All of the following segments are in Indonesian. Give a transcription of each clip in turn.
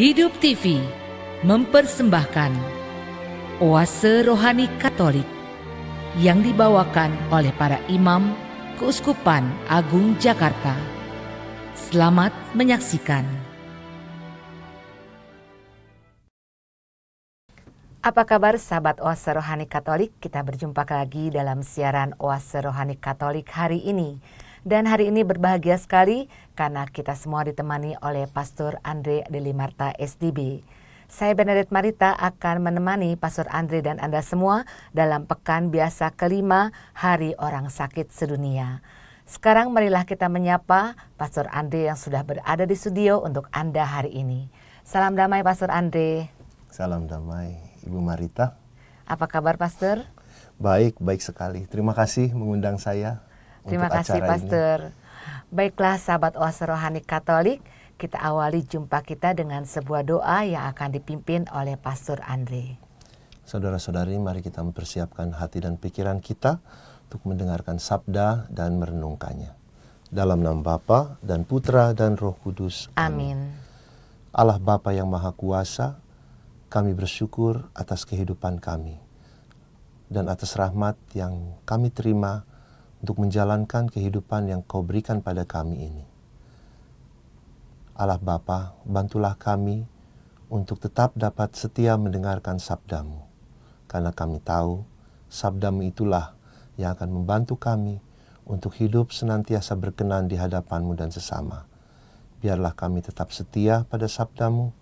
Hidup TV mempersembahkan Oase Rohani Katolik yang dibawakan oleh para imam Keuskupan Agung Jakarta. Selamat menyaksikan. Apa kabar sahabat Oase Rohani Katolik? Kita berjumpa lagi dalam siaran Oase Rohani Katolik hari ini. Dan hari ini berbahagia sekali karena kita semua ditemani oleh Pastor Andre Delimarta SDB. Saya Benedet Marita akan menemani Pastor Andre dan Anda semua dalam pekan biasa kelima Hari Orang Sakit Sedunia. Sekarang marilah kita menyapa Pastor Andre yang sudah berada di studio untuk Anda hari ini. Salam damai Pastor Andre. Salam damai Ibu Marita. Apa kabar Pastor? Baik, baik sekali. Terima kasih mengundang saya Terima kasih Pastor. Ini. Baiklah sahabat Oase Rohani Katolik, kita awali jumpa kita dengan sebuah doa yang akan dipimpin oleh Pastor Andre. Saudara-saudari, mari kita mempersiapkan hati dan pikiran kita untuk mendengarkan sabda dan merenungkannya. Dalam nama Bapa dan Putra dan Roh Kudus. Amin. Allah Bapa yang Maha Kuasa, kami bersyukur atas kehidupan kami dan atas rahmat yang kami terima untuk menjalankan kehidupan yang kau berikan pada kami ini. Allah Bapa, bantulah kami untuk tetap dapat setia mendengarkan sabdamu. Karena kami tahu sabdamu itulah yang akan membantu kami untuk hidup senantiasa berkenan di hadapanmu dan sesama. Biarlah kami tetap setia pada sabdamu,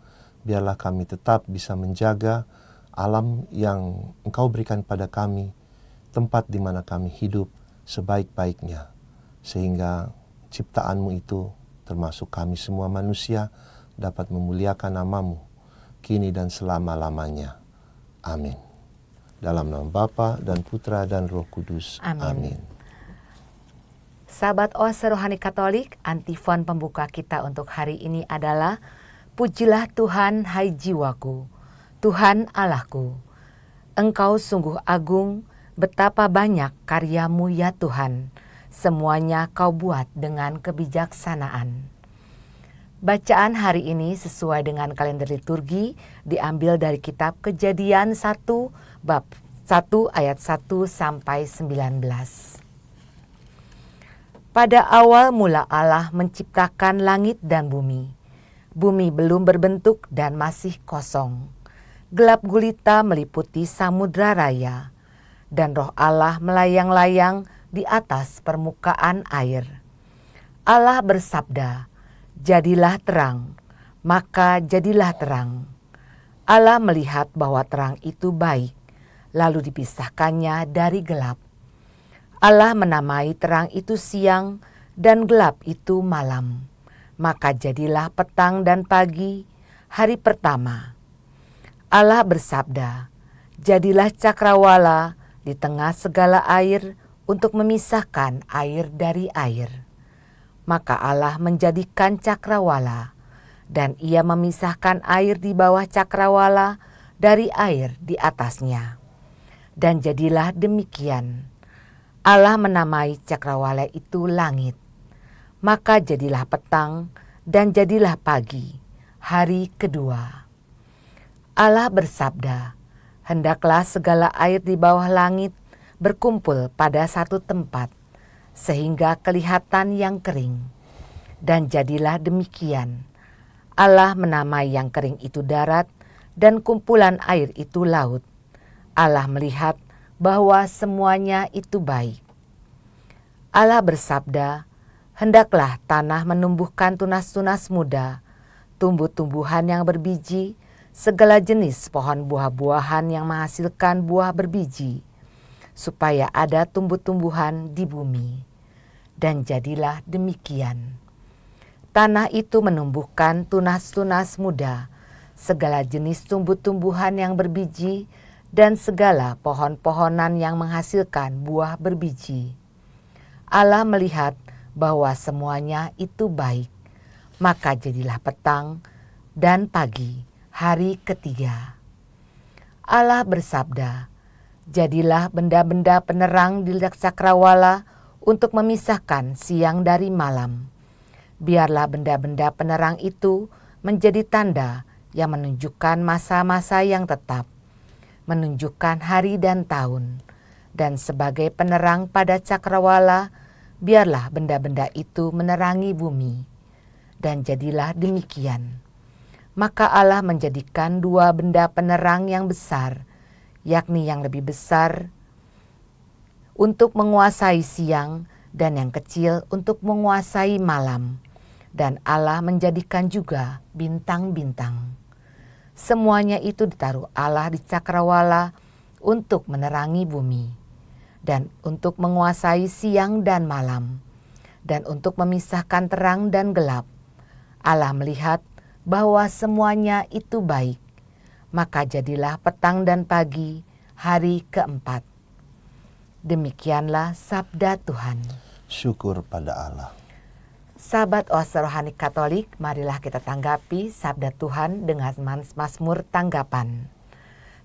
biarlah kami tetap bisa menjaga alam yang engkau berikan pada kami, tempat di mana kami hidup, sebaik-baiknya. Sehingga ciptaanmu itu termasuk kami semua manusia dapat memuliakan namamu kini dan selama-lamanya. Amin. Dalam nama Bapa dan Putra dan Roh Kudus. Amin. Amin. Sahabat Oase Rohani Katolik, antifon pembuka kita untuk hari ini adalah Pujilah Tuhan hai jiwaku, Tuhan Allahku. Engkau sungguh agung, Betapa banyak karyamu ya Tuhan, semuanya kau buat dengan kebijaksanaan. Bacaan hari ini sesuai dengan kalender liturgi diambil dari kitab Kejadian 1 bab 1 ayat 1 sampai 19. Pada awal mula Allah menciptakan langit dan bumi. Bumi belum berbentuk dan masih kosong. Gelap gulita meliputi samudra raya dan roh Allah melayang-layang di atas permukaan air. Allah bersabda, "Jadilah terang," maka jadilah terang. Allah melihat bahwa terang itu baik, lalu dipisahkannya dari gelap. Allah menamai terang itu siang dan gelap itu malam. Maka jadilah petang dan pagi, hari pertama. Allah bersabda, "Jadilah cakrawala di tengah segala air untuk memisahkan air dari air. Maka Allah menjadikan cakrawala, dan ia memisahkan air di bawah cakrawala dari air di atasnya. Dan jadilah demikian. Allah menamai cakrawala itu langit. Maka jadilah petang dan jadilah pagi, hari kedua. Allah bersabda, Hendaklah segala air di bawah langit berkumpul pada satu tempat, sehingga kelihatan yang kering. Dan jadilah demikian. Allah menamai yang kering itu darat, dan kumpulan air itu laut. Allah melihat bahwa semuanya itu baik. Allah bersabda, "Hendaklah tanah menumbuhkan tunas-tunas muda, tumbuh-tumbuhan yang berbiji, segala jenis pohon buah-buahan yang menghasilkan buah berbiji, supaya ada tumbuh-tumbuhan di bumi. Dan jadilah demikian. Tanah itu menumbuhkan tunas-tunas muda, segala jenis tumbuh-tumbuhan yang berbiji, dan segala pohon-pohonan yang menghasilkan buah berbiji. Allah melihat bahwa semuanya itu baik, maka jadilah petang dan pagi Hari ketiga, Allah bersabda, "Jadilah benda-benda penerang di cakrawala untuk memisahkan siang dari malam. Biarlah benda-benda penerang itu menjadi tanda yang menunjukkan masa-masa yang tetap, menunjukkan hari dan tahun, dan sebagai penerang pada cakrawala, biarlah benda-benda itu menerangi bumi." Dan jadilah demikian maka Allah menjadikan dua benda penerang yang besar, yakni yang lebih besar untuk menguasai siang dan yang kecil untuk menguasai malam. Dan Allah menjadikan juga bintang-bintang. Semuanya itu ditaruh Allah di cakrawala untuk menerangi bumi dan untuk menguasai siang dan malam dan untuk memisahkan terang dan gelap. Allah melihat bahwa semuanya itu baik. Maka jadilah petang dan pagi hari keempat. Demikianlah sabda Tuhan. Syukur pada Allah. Sahabat Oase Rohani Katolik, marilah kita tanggapi sabda Tuhan dengan masmur tanggapan.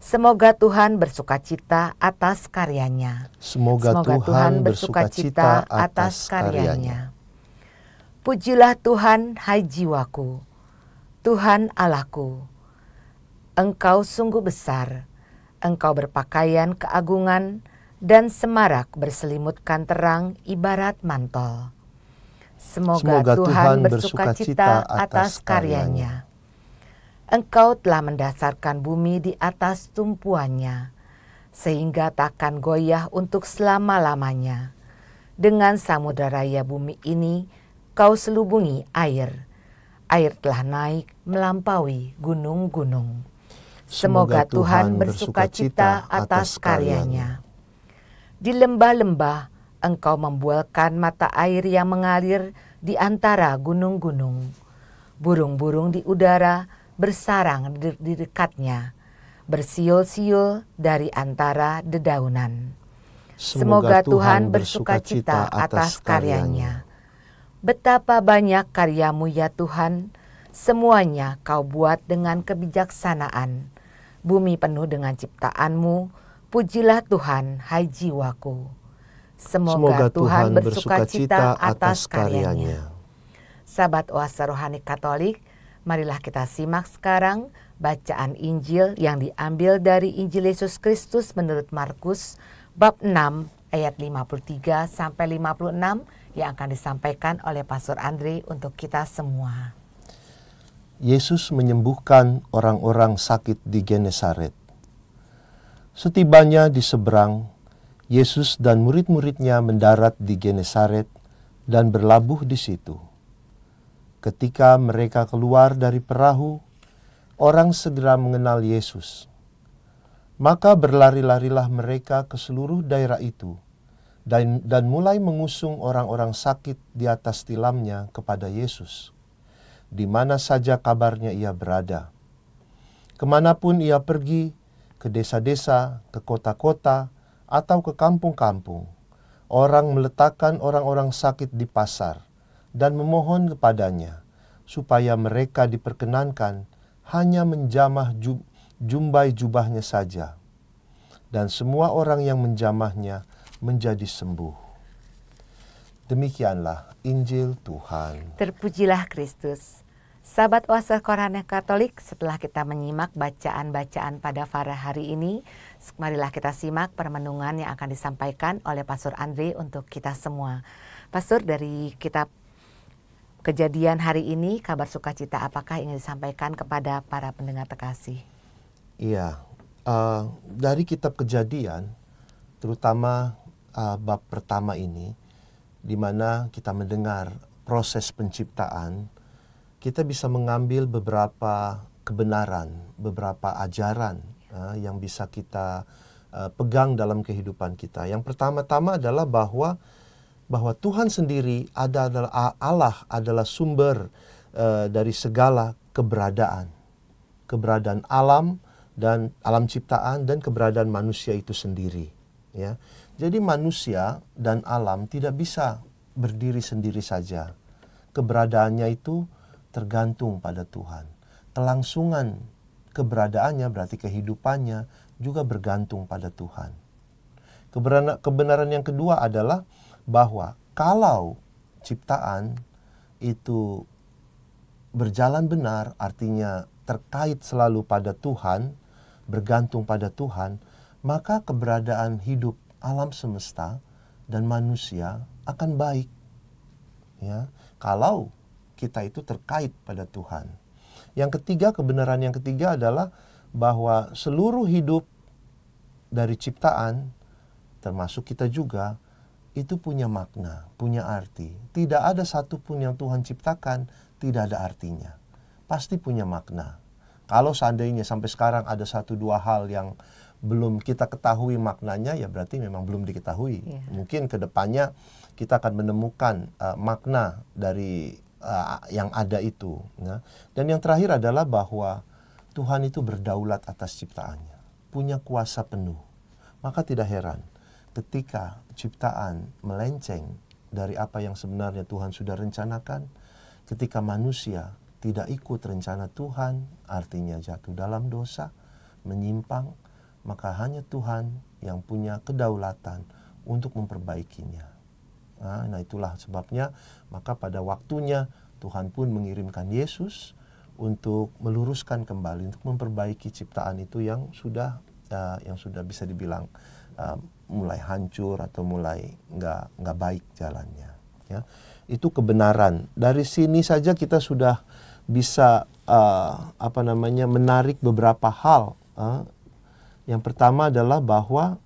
Semoga Tuhan bersuka cita atas karyanya. Semoga, Semoga Tuhan, Tuhan bersuka cita atas karyanya. karyanya. Pujilah Tuhan, hai jiwaku Tuhan Allahku, Engkau sungguh besar, Engkau berpakaian keagungan, dan semarak berselimutkan terang ibarat mantel. Semoga, Semoga Tuhan, Tuhan bersuka cita atas karyanya. Engkau telah mendasarkan bumi di atas tumpuannya, sehingga takkan goyah untuk selama-lamanya. Dengan samudera raya bumi ini, kau selubungi air air telah naik melampaui gunung-gunung. Semoga Tuhan bersuka cita atas karyanya. Di lembah-lembah engkau membualkan mata air yang mengalir di antara gunung-gunung. Burung-burung di udara bersarang di, dekatnya, bersiul-siul dari antara dedaunan. Semoga Tuhan bersuka cita atas karyanya. Betapa banyak karyamu ya Tuhan, semuanya kau buat dengan kebijaksanaan. Bumi penuh dengan ciptaanmu, pujilah Tuhan, hai jiwaku. Semoga, Semoga Tuhan bersuka cita atas karyanya. Sahabat Oasa Rohani Katolik, marilah kita simak sekarang bacaan Injil yang diambil dari Injil Yesus Kristus menurut Markus bab 6 ayat 53 sampai 56 yang akan disampaikan oleh Pastor Andre untuk kita semua. Yesus menyembuhkan orang-orang sakit di Genesaret. Setibanya di seberang, Yesus dan murid-muridnya mendarat di Genesaret dan berlabuh di situ. Ketika mereka keluar dari perahu, orang segera mengenal Yesus. Maka berlari-larilah mereka ke seluruh daerah itu, dan, dan mulai mengusung orang-orang sakit di atas tilamnya kepada Yesus, di mana saja kabarnya ia berada. Kemanapun ia pergi, ke desa-desa, ke kota-kota, atau ke kampung-kampung, orang meletakkan orang-orang sakit di pasar dan memohon kepadanya supaya mereka diperkenankan hanya menjamah jumbai jubahnya saja. Dan semua orang yang menjamahnya menjadi sembuh. Demikianlah Injil Tuhan. Terpujilah Kristus. Sahabat Oase Korana Katolik, setelah kita menyimak bacaan-bacaan pada Farah hari ini, marilah kita simak permenungan yang akan disampaikan oleh Pastor Andre untuk kita semua. Pastor, dari kitab kejadian hari ini, kabar sukacita apakah ingin disampaikan kepada para pendengar terkasih? Iya, uh, dari kitab kejadian, terutama uh, bab pertama ini, di mana kita mendengar proses penciptaan, kita bisa mengambil beberapa kebenaran, beberapa ajaran uh, yang bisa kita uh, pegang dalam kehidupan kita. Yang pertama-tama adalah bahwa bahwa Tuhan sendiri ada adalah Allah adalah sumber uh, dari segala keberadaan. Keberadaan alam dan alam ciptaan dan keberadaan manusia itu sendiri, ya. Jadi manusia dan alam tidak bisa berdiri sendiri saja. Keberadaannya itu tergantung pada Tuhan. Kelangsungan keberadaannya berarti kehidupannya juga bergantung pada Tuhan. Kebenaran yang kedua adalah bahwa kalau ciptaan itu berjalan benar, artinya terkait selalu pada Tuhan, bergantung pada Tuhan, maka keberadaan hidup alam semesta dan manusia akan baik. Ya, kalau kita itu terkait pada Tuhan. Yang ketiga, kebenaran yang ketiga adalah bahwa seluruh hidup dari ciptaan termasuk kita juga itu punya makna, punya arti. Tidak ada satupun yang Tuhan ciptakan tidak ada artinya. Pasti punya makna. Kalau seandainya sampai sekarang ada satu dua hal yang belum kita ketahui maknanya ya berarti memang belum diketahui. Yeah. Mungkin kedepannya kita akan menemukan uh, makna dari uh, yang ada itu. Ya. Dan yang terakhir adalah bahwa Tuhan itu berdaulat atas ciptaannya, punya kuasa penuh. Maka tidak heran ketika ciptaan melenceng dari apa yang sebenarnya Tuhan sudah rencanakan, ketika manusia tidak ikut rencana Tuhan, artinya jatuh dalam dosa, menyimpang, maka hanya Tuhan yang punya kedaulatan untuk memperbaikinya. Ah, nah, itulah sebabnya maka pada waktunya Tuhan pun mengirimkan Yesus untuk meluruskan kembali, untuk memperbaiki ciptaan itu yang sudah ah, yang sudah bisa dibilang ah, mulai hancur atau mulai nggak nggak baik jalannya. Ya, itu kebenaran. Dari sini saja kita sudah bisa uh, apa namanya menarik beberapa hal uh, yang pertama adalah bahwa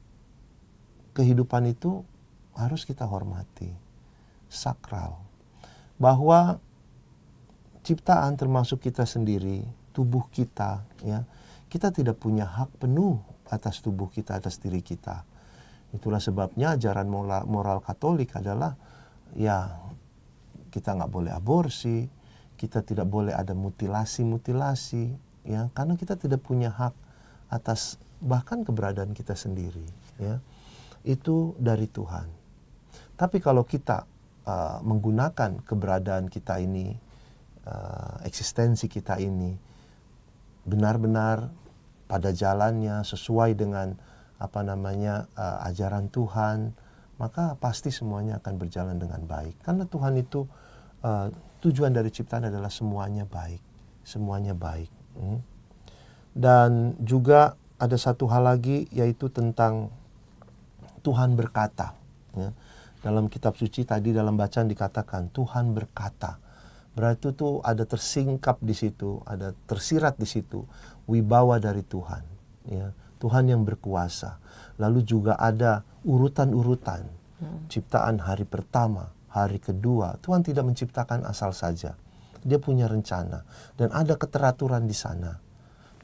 kehidupan itu harus kita hormati, sakral. Bahwa ciptaan termasuk kita sendiri, tubuh kita, ya. Kita tidak punya hak penuh atas tubuh kita, atas diri kita. Itulah sebabnya ajaran moral, moral Katolik adalah ya kita nggak boleh aborsi, kita tidak boleh ada mutilasi-mutilasi, ya karena kita tidak punya hak atas bahkan keberadaan kita sendiri ya itu dari Tuhan. Tapi kalau kita uh, menggunakan keberadaan kita ini, uh, eksistensi kita ini benar-benar pada jalannya sesuai dengan apa namanya uh, ajaran Tuhan, maka pasti semuanya akan berjalan dengan baik. Karena Tuhan itu uh, tujuan dari ciptaan adalah semuanya baik, semuanya baik. Hmm. Dan juga ada satu hal lagi yaitu tentang Tuhan berkata. Ya. Dalam kitab suci tadi dalam bacaan dikatakan Tuhan berkata. Berarti itu ada tersingkap di situ, ada tersirat di situ wibawa dari Tuhan. Ya. Tuhan yang berkuasa. Lalu juga ada urutan-urutan hmm. ciptaan hari pertama, hari kedua. Tuhan tidak menciptakan asal saja. Dia punya rencana dan ada keteraturan di sana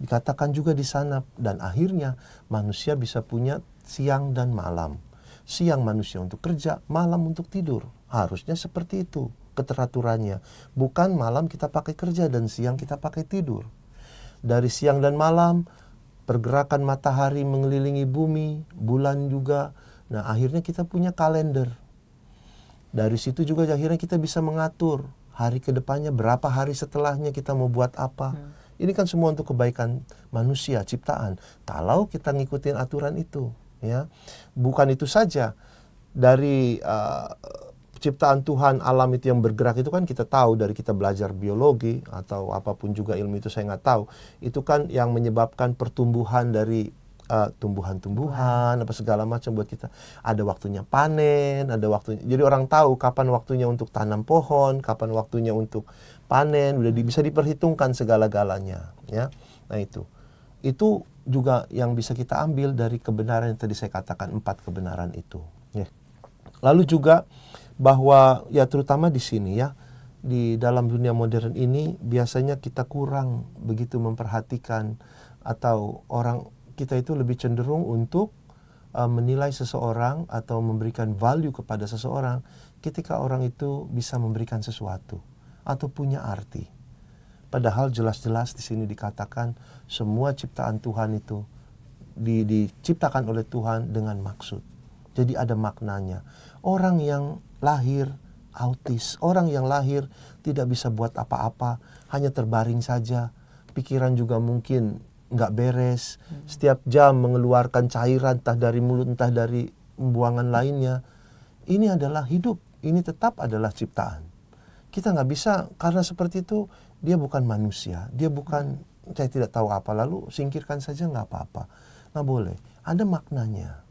Dikatakan juga di sana dan akhirnya manusia bisa punya siang dan malam. Siang manusia untuk kerja, malam untuk tidur. Harusnya seperti itu keteraturannya. Bukan malam kita pakai kerja dan siang kita pakai tidur. Dari siang dan malam pergerakan matahari mengelilingi bumi, bulan juga. Nah, akhirnya kita punya kalender. Dari situ juga akhirnya kita bisa mengatur hari kedepannya berapa hari setelahnya kita mau buat apa. Hmm ini kan semua untuk kebaikan manusia, ciptaan. Kalau kita ngikutin aturan itu, ya. Bukan itu saja. Dari uh, ciptaan Tuhan alam itu yang bergerak itu kan kita tahu dari kita belajar biologi atau apapun juga ilmu itu saya nggak tahu itu kan yang menyebabkan pertumbuhan dari uh, tumbuhan-tumbuhan apa segala macam buat kita ada waktunya panen ada waktunya jadi orang tahu kapan waktunya untuk tanam pohon kapan waktunya untuk panen, udah bisa diperhitungkan segala-galanya, ya. Nah itu, itu juga yang bisa kita ambil dari kebenaran yang tadi saya katakan empat kebenaran itu. Ya. Lalu juga bahwa ya terutama di sini ya di dalam dunia modern ini biasanya kita kurang begitu memperhatikan atau orang kita itu lebih cenderung untuk uh, menilai seseorang atau memberikan value kepada seseorang ketika orang itu bisa memberikan sesuatu atau punya arti. Padahal jelas-jelas di sini dikatakan semua ciptaan Tuhan itu di, diciptakan oleh Tuhan dengan maksud. Jadi ada maknanya. Orang yang lahir autis, orang yang lahir tidak bisa buat apa-apa, hanya terbaring saja. Pikiran juga mungkin nggak beres. Hmm. Setiap jam mengeluarkan cairan entah dari mulut entah dari buangan lainnya. Ini adalah hidup. Ini tetap adalah ciptaan kita nggak bisa karena seperti itu dia bukan manusia, dia bukan saya tidak tahu apa lalu singkirkan saja nggak apa-apa, nggak boleh. Ada maknanya.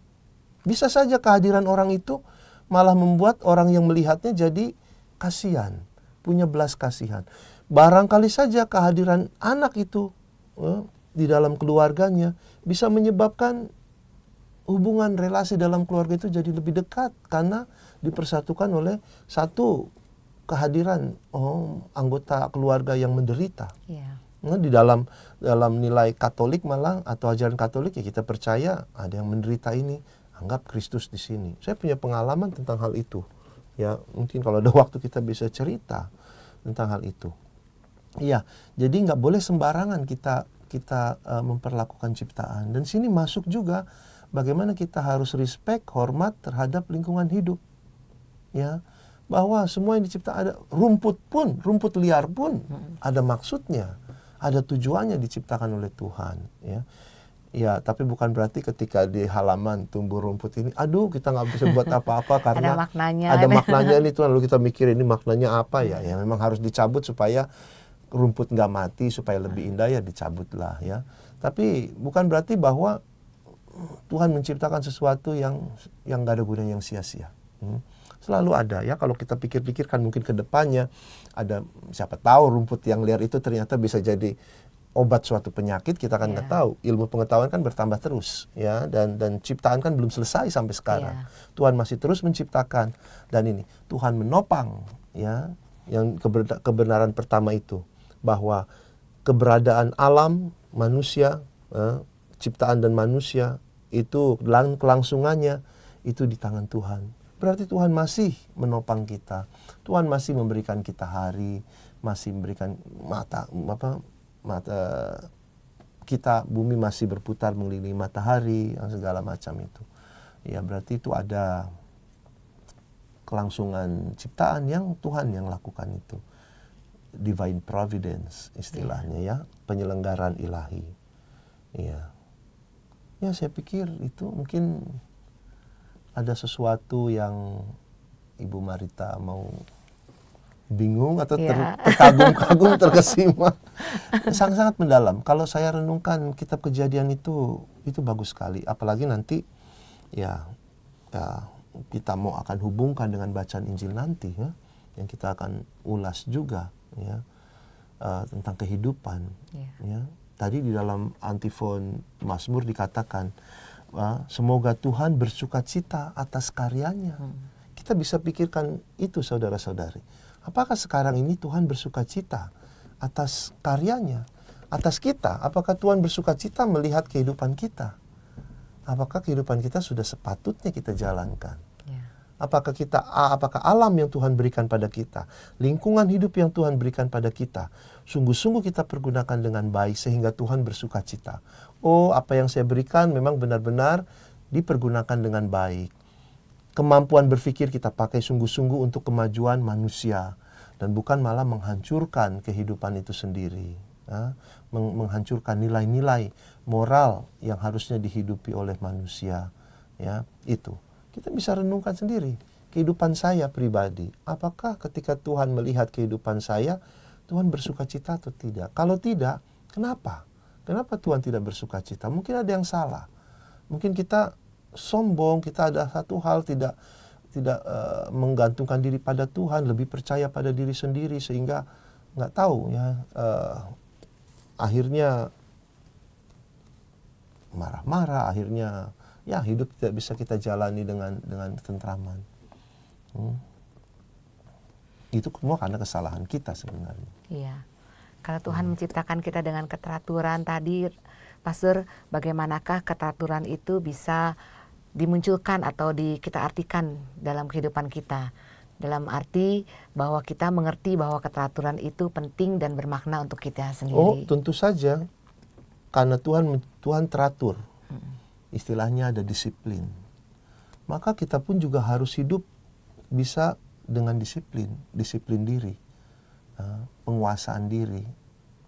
Bisa saja kehadiran orang itu malah membuat orang yang melihatnya jadi kasihan, punya belas kasihan. Barangkali saja kehadiran anak itu eh, di dalam keluarganya bisa menyebabkan hubungan relasi dalam keluarga itu jadi lebih dekat karena dipersatukan oleh satu kehadiran oh, anggota keluarga yang menderita. Yeah. Nah, di dalam dalam nilai Katolik malah atau ajaran Katolik ya kita percaya ada yang menderita ini, anggap Kristus di sini. Saya punya pengalaman tentang hal itu. Ya, mungkin kalau ada waktu kita bisa cerita tentang hal itu. Iya, jadi nggak boleh sembarangan kita kita uh, memperlakukan ciptaan. Dan sini masuk juga bagaimana kita harus respect, hormat terhadap lingkungan hidup. Ya, bahwa semua yang dicipta ada rumput pun, rumput liar pun ada maksudnya, ada tujuannya diciptakan oleh Tuhan, ya. Ya, tapi bukan berarti ketika di halaman tumbuh rumput ini, aduh kita nggak bisa buat apa-apa karena ada maknanya, ada maknanya ini Tuhan. Lalu kita mikir ini maknanya apa ya? Ya memang harus dicabut supaya rumput nggak mati supaya lebih indah ya dicabutlah ya. Tapi bukan berarti bahwa Tuhan menciptakan sesuatu yang yang nggak ada gunanya yang sia-sia. Hmm selalu ada ya kalau kita pikir pikirkan mungkin ke depannya ada siapa tahu rumput yang liar itu ternyata bisa jadi obat suatu penyakit kita kan nggak yeah. tahu ilmu pengetahuan kan bertambah terus ya dan dan ciptaan kan belum selesai sampai sekarang yeah. Tuhan masih terus menciptakan dan ini Tuhan menopang ya yang kebenaran pertama itu bahwa keberadaan alam manusia eh, ciptaan dan manusia itu kelangsungannya itu di tangan Tuhan berarti Tuhan masih menopang kita. Tuhan masih memberikan kita hari, masih memberikan mata apa mata kita bumi masih berputar mengelilingi matahari yang segala macam itu. Ya berarti itu ada kelangsungan ciptaan yang Tuhan yang lakukan itu. Divine providence istilahnya ya, penyelenggaran ilahi. Iya. Ya saya pikir itu mungkin ada sesuatu yang Ibu Marita mau bingung atau ter iya. terkagum-kagum, terkesima. Sangat-sangat mendalam. Kalau saya renungkan kitab kejadian itu, itu bagus sekali. Apalagi nanti ya, ya kita mau akan hubungkan dengan bacaan Injil nanti ya, yang kita akan ulas juga ya uh, tentang kehidupan. Yeah. Ya. Tadi di dalam antifon Mazmur dikatakan semoga Tuhan bersuka cita atas karyanya. Hmm. Kita bisa pikirkan itu saudara-saudari. Apakah sekarang ini Tuhan bersuka cita atas karyanya? Atas kita, apakah Tuhan bersuka cita melihat kehidupan kita? Apakah kehidupan kita sudah sepatutnya kita jalankan? Ya. apakah kita apakah alam yang Tuhan berikan pada kita, lingkungan hidup yang Tuhan berikan pada kita, sungguh-sungguh kita pergunakan dengan baik sehingga Tuhan bersuka cita oh apa yang saya berikan memang benar-benar dipergunakan dengan baik. Kemampuan berpikir kita pakai sungguh-sungguh untuk kemajuan manusia dan bukan malah menghancurkan kehidupan itu sendiri. Ya. menghancurkan nilai-nilai moral yang harusnya dihidupi oleh manusia. Ya, itu. Kita bisa renungkan sendiri kehidupan saya pribadi. Apakah ketika Tuhan melihat kehidupan saya, Tuhan bersuka cita atau tidak? Kalau tidak, kenapa? Kenapa Tuhan tidak bersuka cita? Mungkin ada yang salah. Mungkin kita sombong, kita ada satu hal tidak tidak uh, menggantungkan diri pada Tuhan, lebih percaya pada diri sendiri sehingga nggak tahu ya uh, akhirnya marah-marah, akhirnya ya hidup tidak bisa kita jalani dengan dengan tentraman. Hmm. Itu semua karena kesalahan kita sebenarnya. Iya. Kalau Tuhan hmm. menciptakan kita dengan keteraturan tadi, Pastor, bagaimanakah keteraturan itu bisa dimunculkan atau di, kita artikan dalam kehidupan kita? Dalam arti bahwa kita mengerti bahwa keteraturan itu penting dan bermakna untuk kita sendiri. Oh, tentu saja. Karena Tuhan Tuhan teratur. Hmm. Istilahnya ada disiplin. Maka kita pun juga harus hidup bisa dengan disiplin, disiplin diri. Eh, penguasaan diri.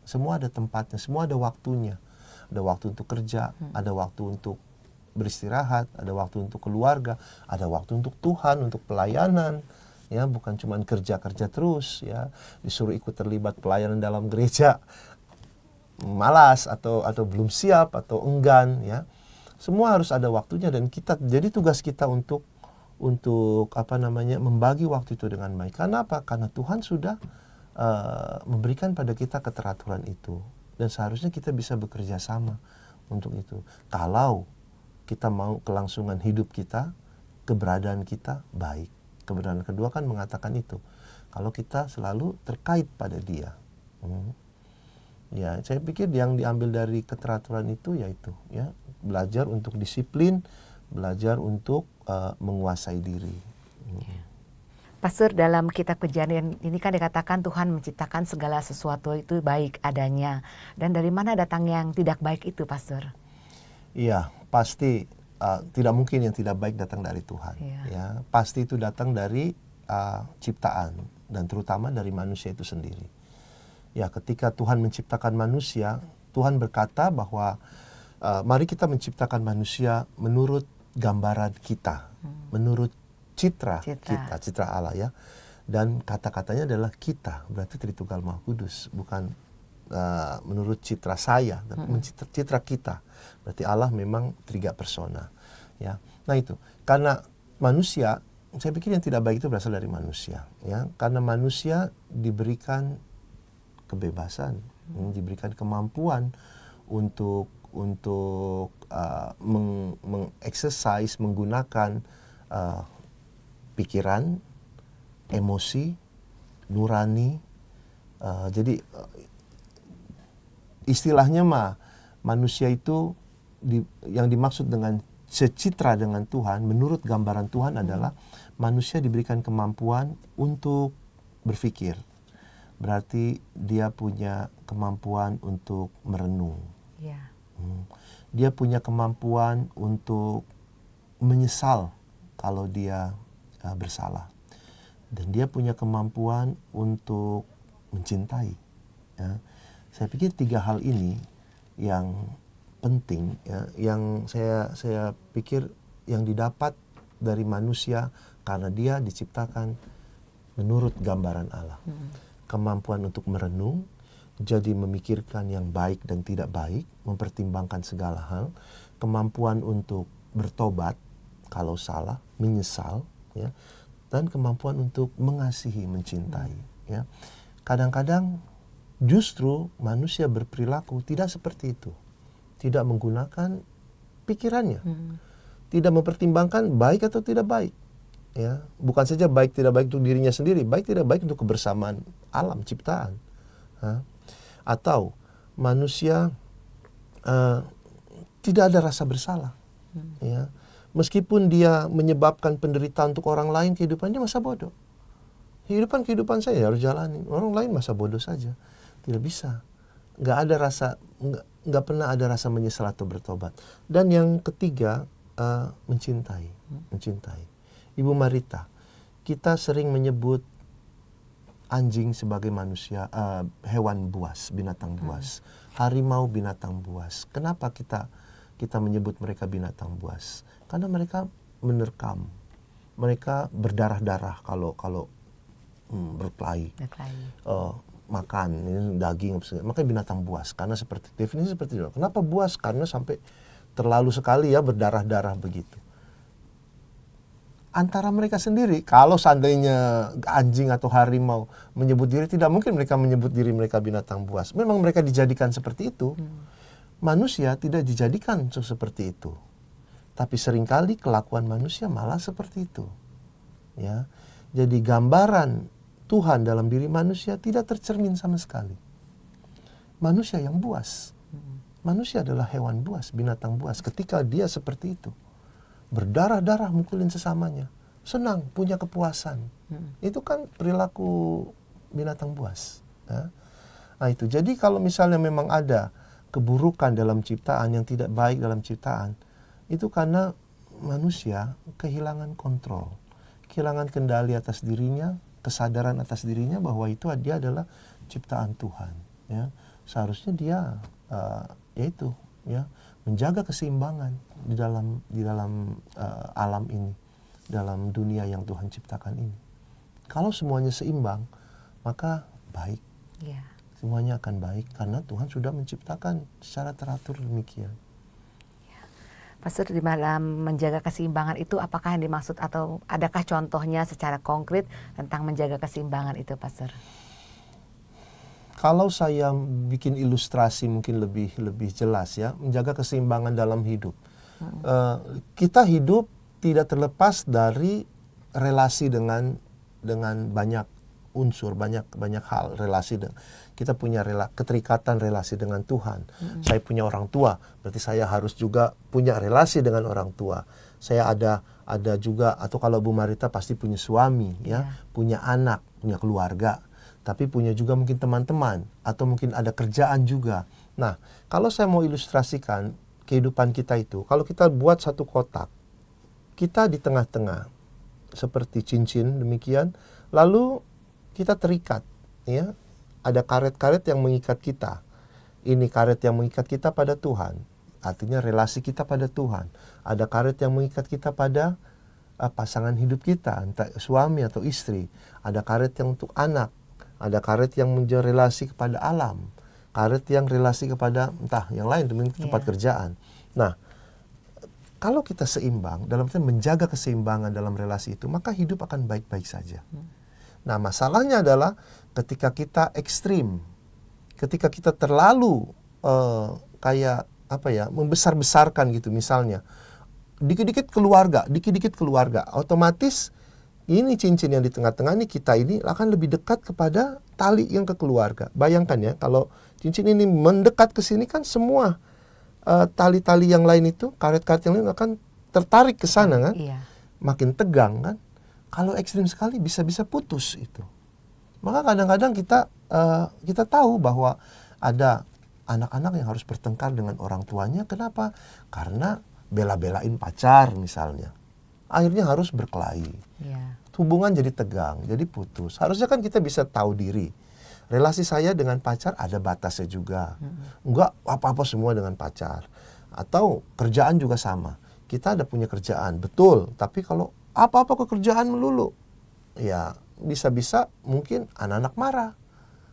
Semua ada tempatnya, semua ada waktunya. Ada waktu untuk kerja, hmm. ada waktu untuk beristirahat, ada waktu untuk keluarga, ada waktu untuk Tuhan, untuk pelayanan. Ya, bukan cuma kerja-kerja terus ya, disuruh ikut terlibat pelayanan dalam gereja. Malas atau atau belum siap atau enggan ya. Semua harus ada waktunya dan kita jadi tugas kita untuk untuk apa namanya membagi waktu itu dengan baik. Kenapa? Karena Tuhan sudah uh, memberikan pada kita keteraturan itu dan seharusnya kita bisa bekerja sama untuk itu kalau kita mau kelangsungan hidup kita keberadaan kita baik keberadaan kedua kan mengatakan itu kalau kita selalu terkait pada dia hmm. ya saya pikir yang diambil dari keteraturan itu yaitu ya belajar untuk disiplin belajar untuk uh, menguasai diri Pastor dalam kitab kejadian ini kan dikatakan Tuhan menciptakan segala sesuatu itu baik adanya. Dan dari mana datang yang tidak baik itu Pastor? Iya pasti uh, tidak mungkin yang tidak baik datang dari Tuhan. Ya. Ya pasti itu datang dari uh, ciptaan dan terutama dari manusia itu sendiri. Ya ketika Tuhan menciptakan manusia, Tuhan berkata bahwa uh, mari kita menciptakan manusia menurut gambaran kita, hmm. menurut citra, citra kita, citra Allah ya. Dan kata-katanya adalah kita, berarti Tritunggal Maha Kudus, bukan uh, menurut citra saya, tapi hmm. mencitra citra kita. Berarti Allah memang tiga persona, ya. Nah itu karena manusia, saya pikir yang tidak baik itu berasal dari manusia, ya. Karena manusia diberikan kebebasan, hmm. diberikan kemampuan untuk untuk uh, meng, menggunakan uh, pikiran, emosi, nurani. Uh, jadi uh, istilahnya mah manusia itu di, yang dimaksud dengan secitra dengan Tuhan menurut gambaran Tuhan adalah manusia diberikan kemampuan untuk berpikir. Berarti dia punya kemampuan untuk merenung. Yeah. Hmm. Dia punya kemampuan untuk menyesal kalau dia uh, bersalah dan dia punya kemampuan untuk mencintai ya. saya pikir tiga hal ini yang penting ya, yang saya saya pikir yang didapat dari manusia karena dia diciptakan menurut gambaran Allah hmm. kemampuan untuk merenung jadi memikirkan yang baik dan tidak baik, mempertimbangkan segala hal, kemampuan untuk bertobat kalau salah, menyesal, ya dan kemampuan untuk mengasihi mencintai hmm. ya kadang-kadang justru manusia berperilaku tidak seperti itu tidak menggunakan pikirannya hmm. tidak mempertimbangkan baik atau tidak baik ya bukan saja baik tidak baik untuk dirinya sendiri baik tidak baik untuk kebersamaan alam ciptaan ha? atau manusia uh, tidak ada rasa bersalah hmm. ya Meskipun dia menyebabkan penderitaan untuk orang lain, kehidupannya masa bodoh. Kehidupan kehidupan saya harus jalani. Orang lain masa bodoh saja. Tidak bisa. Nggak ada rasa, nggak, nggak pernah ada rasa menyesal atau bertobat. Dan yang ketiga, uh, mencintai. Mencintai. Ibu Marita, kita sering menyebut anjing sebagai manusia uh, hewan buas binatang hmm. buas hmm. harimau binatang buas kenapa kita kita menyebut mereka binatang buas karena mereka menerkam mereka berdarah-darah kalau kalau hmm, berkelahi, Uh, makan ini daging makanya binatang buas karena seperti definisi seperti itu kenapa buas karena sampai terlalu sekali ya berdarah-darah begitu antara mereka sendiri kalau seandainya anjing atau harimau menyebut diri tidak mungkin mereka menyebut diri mereka binatang buas memang mereka dijadikan seperti itu hmm. manusia tidak dijadikan seperti itu tapi seringkali kelakuan manusia malah seperti itu. Ya. Jadi gambaran Tuhan dalam diri manusia tidak tercermin sama sekali. Manusia yang buas. Manusia adalah hewan buas, binatang buas. Ketika dia seperti itu, berdarah-darah mukulin sesamanya, senang, punya kepuasan. Itu kan perilaku binatang buas. Ya. Nah itu, jadi kalau misalnya memang ada keburukan dalam ciptaan yang tidak baik dalam ciptaan, itu karena manusia kehilangan kontrol, kehilangan kendali atas dirinya, kesadaran atas dirinya bahwa itu dia adalah ciptaan Tuhan. Ya, seharusnya dia uh, eh, yaitu ya menjaga keseimbangan di dalam di dalam uh, alam ini, dalam dunia yang Tuhan ciptakan ini. Kalau semuanya seimbang, maka baik. Yeah. Semuanya akan baik karena Tuhan sudah menciptakan secara teratur demikian. Pastor di dalam menjaga keseimbangan itu apakah yang dimaksud atau adakah contohnya secara konkret tentang menjaga keseimbangan itu Pastor? Kalau saya bikin ilustrasi mungkin lebih lebih jelas ya menjaga keseimbangan dalam hidup. Hmm. Eh, kita hidup tidak terlepas dari relasi dengan dengan banyak unsur banyak banyak hal relasi dengan kita punya rela keterikatan relasi dengan Tuhan. hmm Saya punya orang tua, berarti saya harus juga punya relasi dengan orang tua. Saya ada ada juga atau kalau Bu Marita pasti punya suami ya, yeah. punya anak, punya keluarga, tapi punya juga mungkin teman-teman atau mungkin ada kerjaan juga. Nah, kalau saya mau ilustrasikan kehidupan kita itu, kalau kita buat satu kotak, kita di tengah-tengah seperti cincin demikian, lalu kita terikat ya ada karet-karet yang mengikat kita. Ini karet yang mengikat kita pada Tuhan. Artinya relasi kita pada Tuhan. Ada karet yang mengikat kita pada uh, pasangan hidup kita, entah suami atau istri. Ada karet yang untuk anak. Ada karet yang menjadi relasi kepada alam. Karet yang relasi kepada entah yang lain, demi iya. tempat yeah. kerjaan. Nah, kalau kita seimbang dalam arti menjaga keseimbangan dalam relasi itu, maka hidup akan baik-baik saja. Hmm Nah, masalahnya adalah ketika kita ekstrim, ketika kita terlalu uh, kayak apa ya, membesar-besarkan gitu misalnya. Dikit-dikit keluarga, dikit-dikit keluarga, otomatis ini cincin yang di tengah-tengah ini kita ini akan lebih dekat kepada tali yang ke keluarga. Bayangkan ya, kalau cincin ini mendekat ke sini kan semua eh, tali-tali uh, yang lain itu, karet-karet yang lain akan tertarik ke sana kan. Iya. Makin tegang kan. Kalau ekstrim sekali bisa-bisa putus itu. Maka kadang-kadang kita uh, kita tahu bahwa ada anak-anak yang harus bertengkar dengan orang tuanya. Kenapa? Karena bela-belain pacar misalnya. Akhirnya harus berkelahi. Yeah. Hubungan jadi tegang, jadi putus. Harusnya kan kita bisa tahu diri relasi saya dengan pacar ada batasnya juga. Enggak apa-apa semua dengan pacar. Atau kerjaan juga sama. Kita ada punya kerjaan, betul. Tapi kalau apa-apa pekerjaan melulu. Ya, bisa-bisa mungkin anak-anak marah.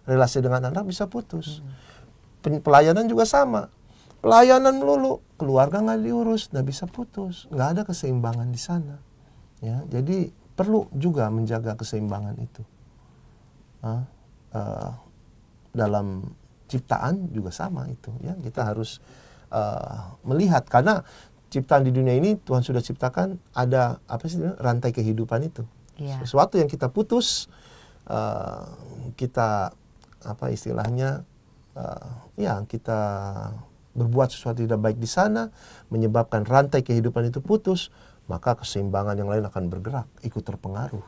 Relasi dengan anak bisa putus. Pelayanan juga sama. Pelayanan melulu, keluarga nggak diurus, nggak bisa putus. Nggak ada keseimbangan di sana. Ya, jadi perlu juga menjaga keseimbangan itu. Nah, uh, dalam ciptaan juga sama itu ya kita harus uh, melihat karena ciptaan di dunia ini Tuhan sudah ciptakan ada apa sih rantai kehidupan itu. Yeah. Sesuatu yang kita putus, uh, kita apa istilahnya, uh, ya kita berbuat sesuatu tidak baik di sana, menyebabkan rantai kehidupan itu putus, maka keseimbangan yang lain akan bergerak, ikut terpengaruh,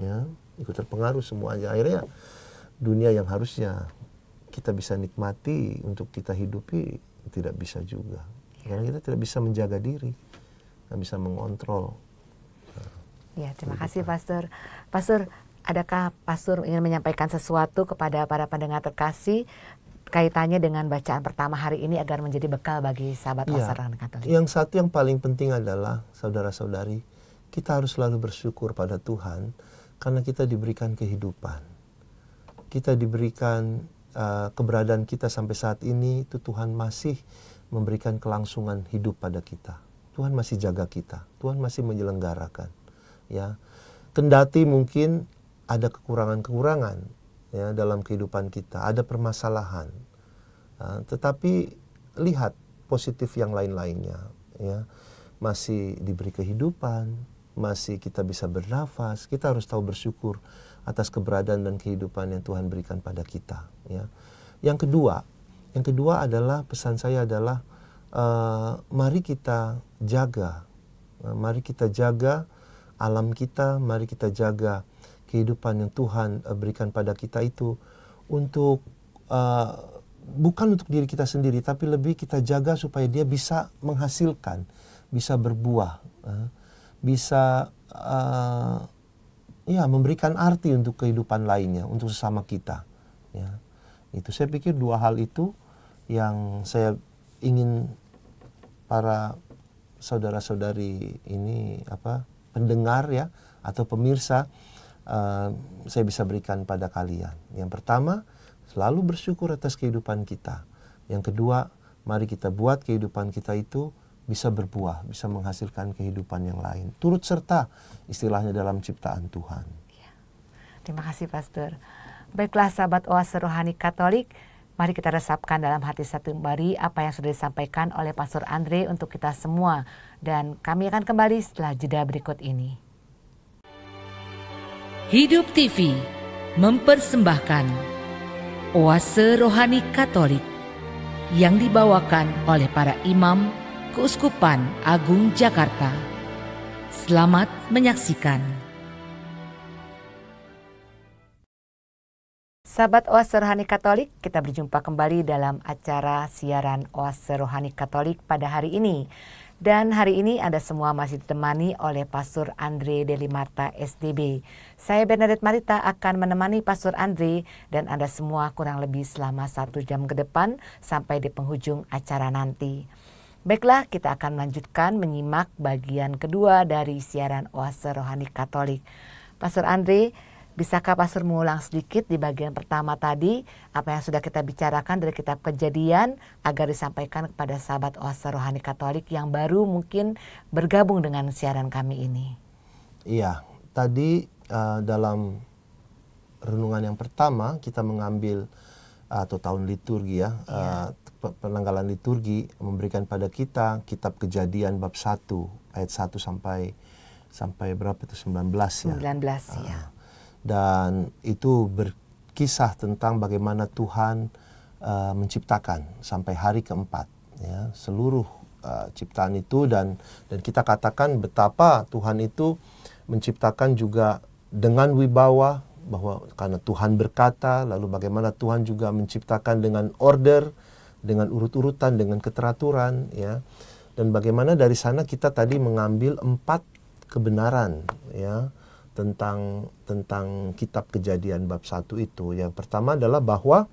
ya, ikut terpengaruh semuanya. Akhirnya dunia yang harusnya kita bisa nikmati untuk kita hidupi tidak bisa juga karena ya, kita tidak bisa menjaga diri tidak bisa mengontrol ya terima kasih pastor pastor adakah pastor ingin menyampaikan sesuatu kepada para pendengar terkasih kaitannya dengan bacaan pertama hari ini agar menjadi bekal bagi sahabat ya. Lasaran Katolik. Yang satu yang paling penting adalah saudara-saudari, kita harus selalu bersyukur pada Tuhan karena kita diberikan kehidupan. Kita diberikan uh, keberadaan kita sampai saat ini itu Tuhan masih memberikan kelangsungan hidup pada kita. Tuhan masih jaga kita, Tuhan masih menyelenggarakan. Ya, kendati mungkin ada kekurangan-kekurangan ya dalam kehidupan kita, ada permasalahan. Uh, tetapi lihat positif yang lain-lainnya, ya masih diberi kehidupan, masih kita bisa bernafas, kita harus tahu bersyukur atas keberadaan dan kehidupan yang Tuhan berikan pada kita. Ya. Yang kedua, yang kedua adalah pesan saya adalah uh, mari kita jaga, uh, mari kita jaga alam kita, mari kita jaga kehidupan yang Tuhan uh, berikan pada kita itu untuk uh, bukan untuk diri kita sendiri, tapi lebih kita jaga supaya dia bisa menghasilkan, bisa berbuah, uh, bisa uh, ya memberikan arti untuk kehidupan lainnya, untuk sesama kita. Ya. Itu saya pikir dua hal itu yang saya ingin para saudara-saudari ini apa pendengar ya atau pemirsa uh, saya bisa berikan pada kalian. Yang pertama, selalu bersyukur atas kehidupan kita. Yang kedua, mari kita buat kehidupan kita itu bisa berbuah, bisa menghasilkan kehidupan yang lain. Turut serta istilahnya dalam ciptaan Tuhan. Ya. Terima kasih Pastor. Baiklah sahabat oase rohani Katolik, Mari kita resapkan dalam hati satu sembari apa yang sudah disampaikan oleh Pastor Andre untuk kita semua. Dan kami akan kembali setelah jeda berikut ini. Hidup TV mempersembahkan Oase Rohani Katolik yang dibawakan oleh para imam Keuskupan Agung Jakarta. Selamat menyaksikan. Sahabat Oase Rohani Katolik, kita berjumpa kembali dalam acara siaran Oase Rohani Katolik pada hari ini. Dan hari ini Anda semua masih ditemani oleh Pastor Andre Delimarta SDB. Saya Bernadette Marita akan menemani Pastor Andre dan Anda semua kurang lebih selama satu jam ke depan sampai di penghujung acara nanti. Baiklah, kita akan lanjutkan menyimak bagian kedua dari siaran Oase Rohani Katolik. Pastor Andre, Bisakah Pastor mengulang sedikit di bagian pertama tadi apa yang sudah kita bicarakan dari kitab Kejadian agar disampaikan kepada sahabat Oase rohani Katolik yang baru mungkin bergabung dengan siaran kami ini? Iya, tadi uh, dalam renungan yang pertama kita mengambil eh, atau tahun liturgi ya, iya. uh, penanggalan liturgi memberikan pada kita kitab Kejadian bab 1 ayat 1 sampai sampai berapa itu 19 ya. 19 uh, ya dan itu berkisah tentang bagaimana Tuhan uh, menciptakan sampai hari keempat ya seluruh uh, ciptaan itu dan dan kita katakan betapa Tuhan itu menciptakan juga dengan wibawa bahwa karena Tuhan berkata lalu bagaimana Tuhan juga menciptakan dengan order dengan urut-urutan dengan keteraturan ya dan bagaimana dari sana kita tadi mengambil empat kebenaran ya tentang tentang kitab Kejadian bab 1 itu. Yang pertama adalah bahwa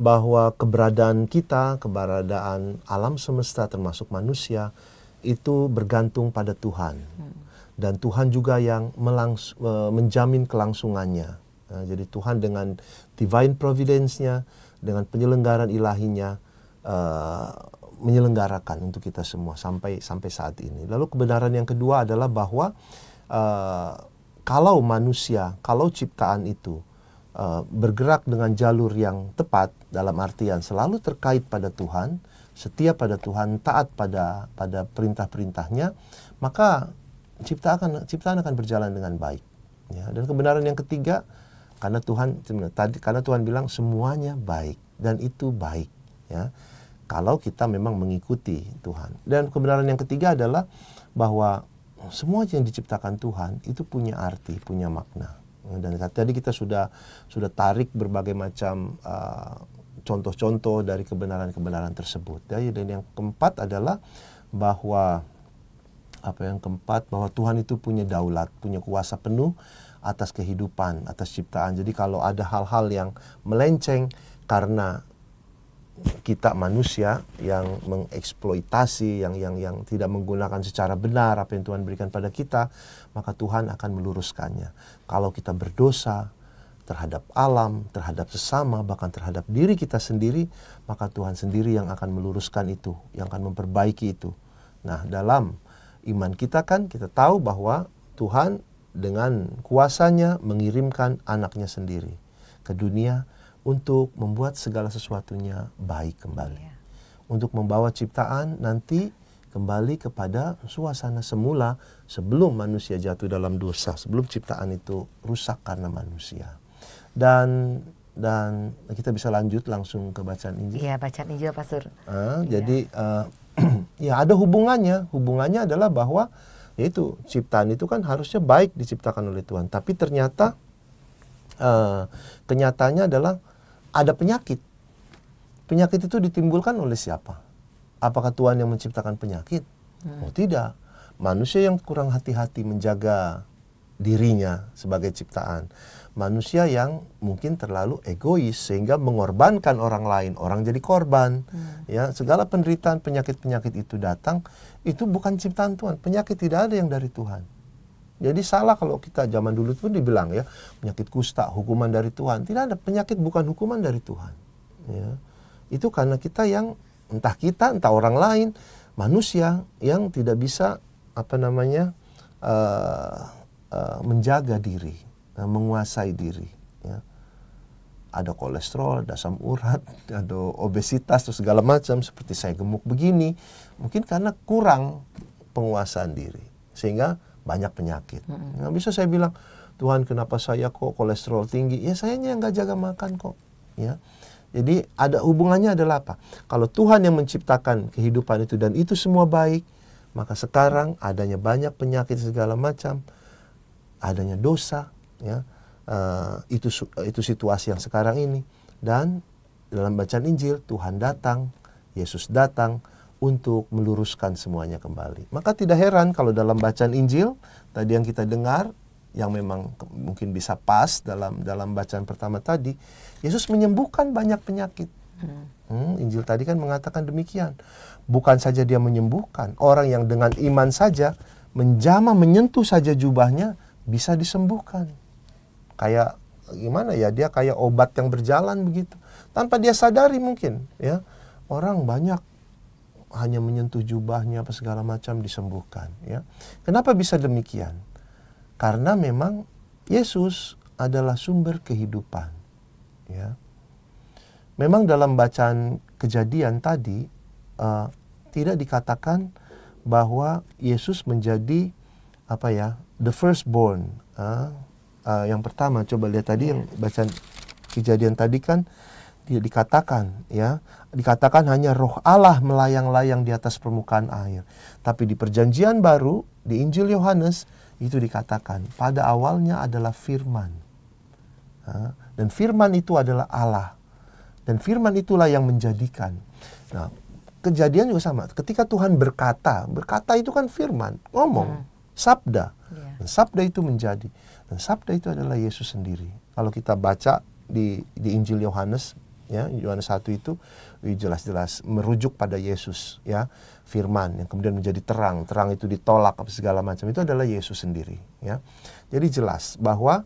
bahwa keberadaan kita, keberadaan alam semesta termasuk manusia itu bergantung pada Tuhan. Hmm. Dan Tuhan juga yang melangs e, menjamin kelangsungannya. Nah, jadi Tuhan dengan divine providence-nya, dengan penyelenggaran ilahinya uh, menyelenggarakan untuk kita semua sampai sampai saat ini. Lalu kebenaran yang kedua adalah bahwa Eh, kalau manusia, kalau ciptaan itu uh, bergerak dengan jalur yang tepat dalam artian selalu terkait pada Tuhan, setia pada Tuhan, taat pada pada perintah-perintahnya, maka ciptaan ciptaan akan berjalan dengan baik. Ya, dan kebenaran yang ketiga, karena Tuhan tadi karena Tuhan bilang semuanya baik dan itu baik. Ya, kalau kita memang mengikuti Tuhan. Dan kebenaran yang ketiga adalah bahwa semua yang diciptakan Tuhan itu punya arti, punya makna. Dan tadi kita sudah sudah tarik berbagai macam contoh eh, contoh-contoh dari kebenaran-kebenaran tersebut. Ya. Dan yang keempat adalah bahwa apa yang keempat bahwa Tuhan itu punya daulat, punya kuasa penuh atas kehidupan, atas ciptaan. Jadi kalau ada hal-hal yang melenceng karena kita manusia yang mengeksploitasi, yang yang yang tidak menggunakan secara benar apa yang Tuhan berikan pada kita, maka Tuhan akan meluruskannya. Kalau kita berdosa terhadap alam, terhadap sesama, bahkan terhadap diri kita sendiri, maka Tuhan sendiri yang akan meluruskan itu, yang akan memperbaiki itu. Nah, dalam iman kita kan kita tahu bahwa Tuhan dengan kuasanya mengirimkan anaknya sendiri ke dunia untuk membuat segala sesuatunya baik kembali. Yeah. Untuk membawa ciptaan nanti kembali kepada suasana semula sebelum manusia jatuh dalam dosa, sebelum ciptaan itu rusak karena manusia. Dan dan kita bisa lanjut langsung ke bacaan Injil. Iya, bacaan Injil Pastor. Uh, yeah. Iya. Jadi uh, ya ada hubungannya. Hubungannya adalah bahwa yaitu ciptaan itu kan harusnya baik diciptakan oleh Tuhan, tapi ternyata uh, kenyataannya adalah ada penyakit. Penyakit itu ditimbulkan oleh siapa? Apakah Tuhan yang menciptakan penyakit? Hmm. Oh tidak. Manusia yang kurang hati-hati menjaga dirinya sebagai ciptaan. Manusia yang mungkin terlalu egois sehingga mengorbankan orang lain, orang jadi korban. Hmm. Ya, segala penderitaan penyakit-penyakit itu datang itu bukan ciptaan Tuhan. Penyakit tidak ada yang dari Tuhan. Jadi salah kalau kita zaman dulu pun dibilang ya penyakit kusta hukuman dari Tuhan. Tidak ada penyakit bukan hukuman dari Tuhan. Ya. Itu karena kita yang entah kita entah orang lain manusia yang tidak bisa apa namanya uh, uh, menjaga diri, uh, menguasai diri. Ya. Ada kolesterol, ada asam urat, ada obesitas, atau segala macam seperti saya gemuk begini. Mungkin karena kurang penguasaan diri sehingga banyak penyakit. Mm-hmm. Nggak bisa saya bilang, Tuhan kenapa saya kok kolesterol tinggi? Ya saya yang nggak jaga makan kok. Ya. Jadi ada hubungannya adalah apa? Kalau Tuhan yang menciptakan kehidupan itu dan itu semua baik, maka sekarang adanya banyak penyakit segala macam, adanya dosa, ya uh, itu itu situasi yang sekarang ini. Dan dalam bacaan Injil Tuhan datang, Yesus datang untuk meluruskan semuanya kembali. Maka tidak heran kalau dalam bacaan Injil tadi yang kita dengar yang memang mungkin bisa pas dalam dalam bacaan pertama tadi, Yesus menyembuhkan banyak penyakit. Hmm. hmm, Injil tadi kan mengatakan demikian. Bukan saja dia menyembuhkan, orang yang dengan iman saja menjama menyentuh saja jubahnya bisa disembuhkan. Kayak gimana ya dia kayak obat yang berjalan begitu tanpa dia sadari mungkin ya orang banyak hanya menyentuh jubahnya apa segala macam disembuhkan ya. Kenapa bisa demikian? Karena memang Yesus adalah sumber kehidupan ya. Memang dalam bacaan kejadian tadi uh, tidak dikatakan bahwa Yesus menjadi apa ya the firstborn uh, uh, yang pertama coba lihat tadi yang bacaan kejadian tadi kan dia dikatakan ya dikatakan hanya roh Allah melayang-layang di atas permukaan air. Tapi di perjanjian baru, di Injil Yohanes, itu dikatakan pada awalnya adalah firman. Dan firman itu adalah Allah. Dan firman itulah yang menjadikan. Nah, kejadian juga sama. Ketika Tuhan berkata, berkata itu kan firman, ngomong, hmm. sabda. Iya. Dan sabda itu menjadi. Dan sabda itu adalah Yesus sendiri. Kalau kita baca di, di Injil Yohanes, ya Yohanes 1 itu jelas-jelas merujuk pada Yesus ya firman yang kemudian menjadi terang terang itu ditolak apa segala macam itu adalah Yesus sendiri ya jadi jelas bahwa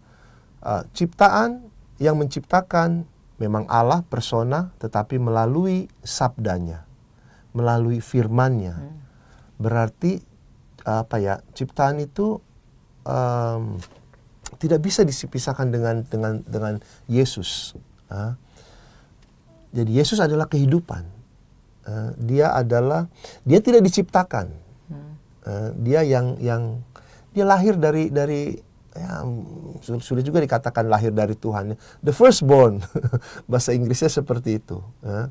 uh, ciptaan yang menciptakan memang Allah persona tetapi melalui sabdanya melalui firmannya hmm. berarti eh, apa ya ciptaan itu um, tidak bisa dipisahkan dengan dengan dengan Yesus uh, jadi Yesus adalah kehidupan. Uh, dia adalah dia tidak diciptakan. Uh, dia yang yang dia lahir dari dari ya sulit juga dikatakan lahir dari Tuhan. The firstborn bahasa Inggrisnya seperti itu. Uh,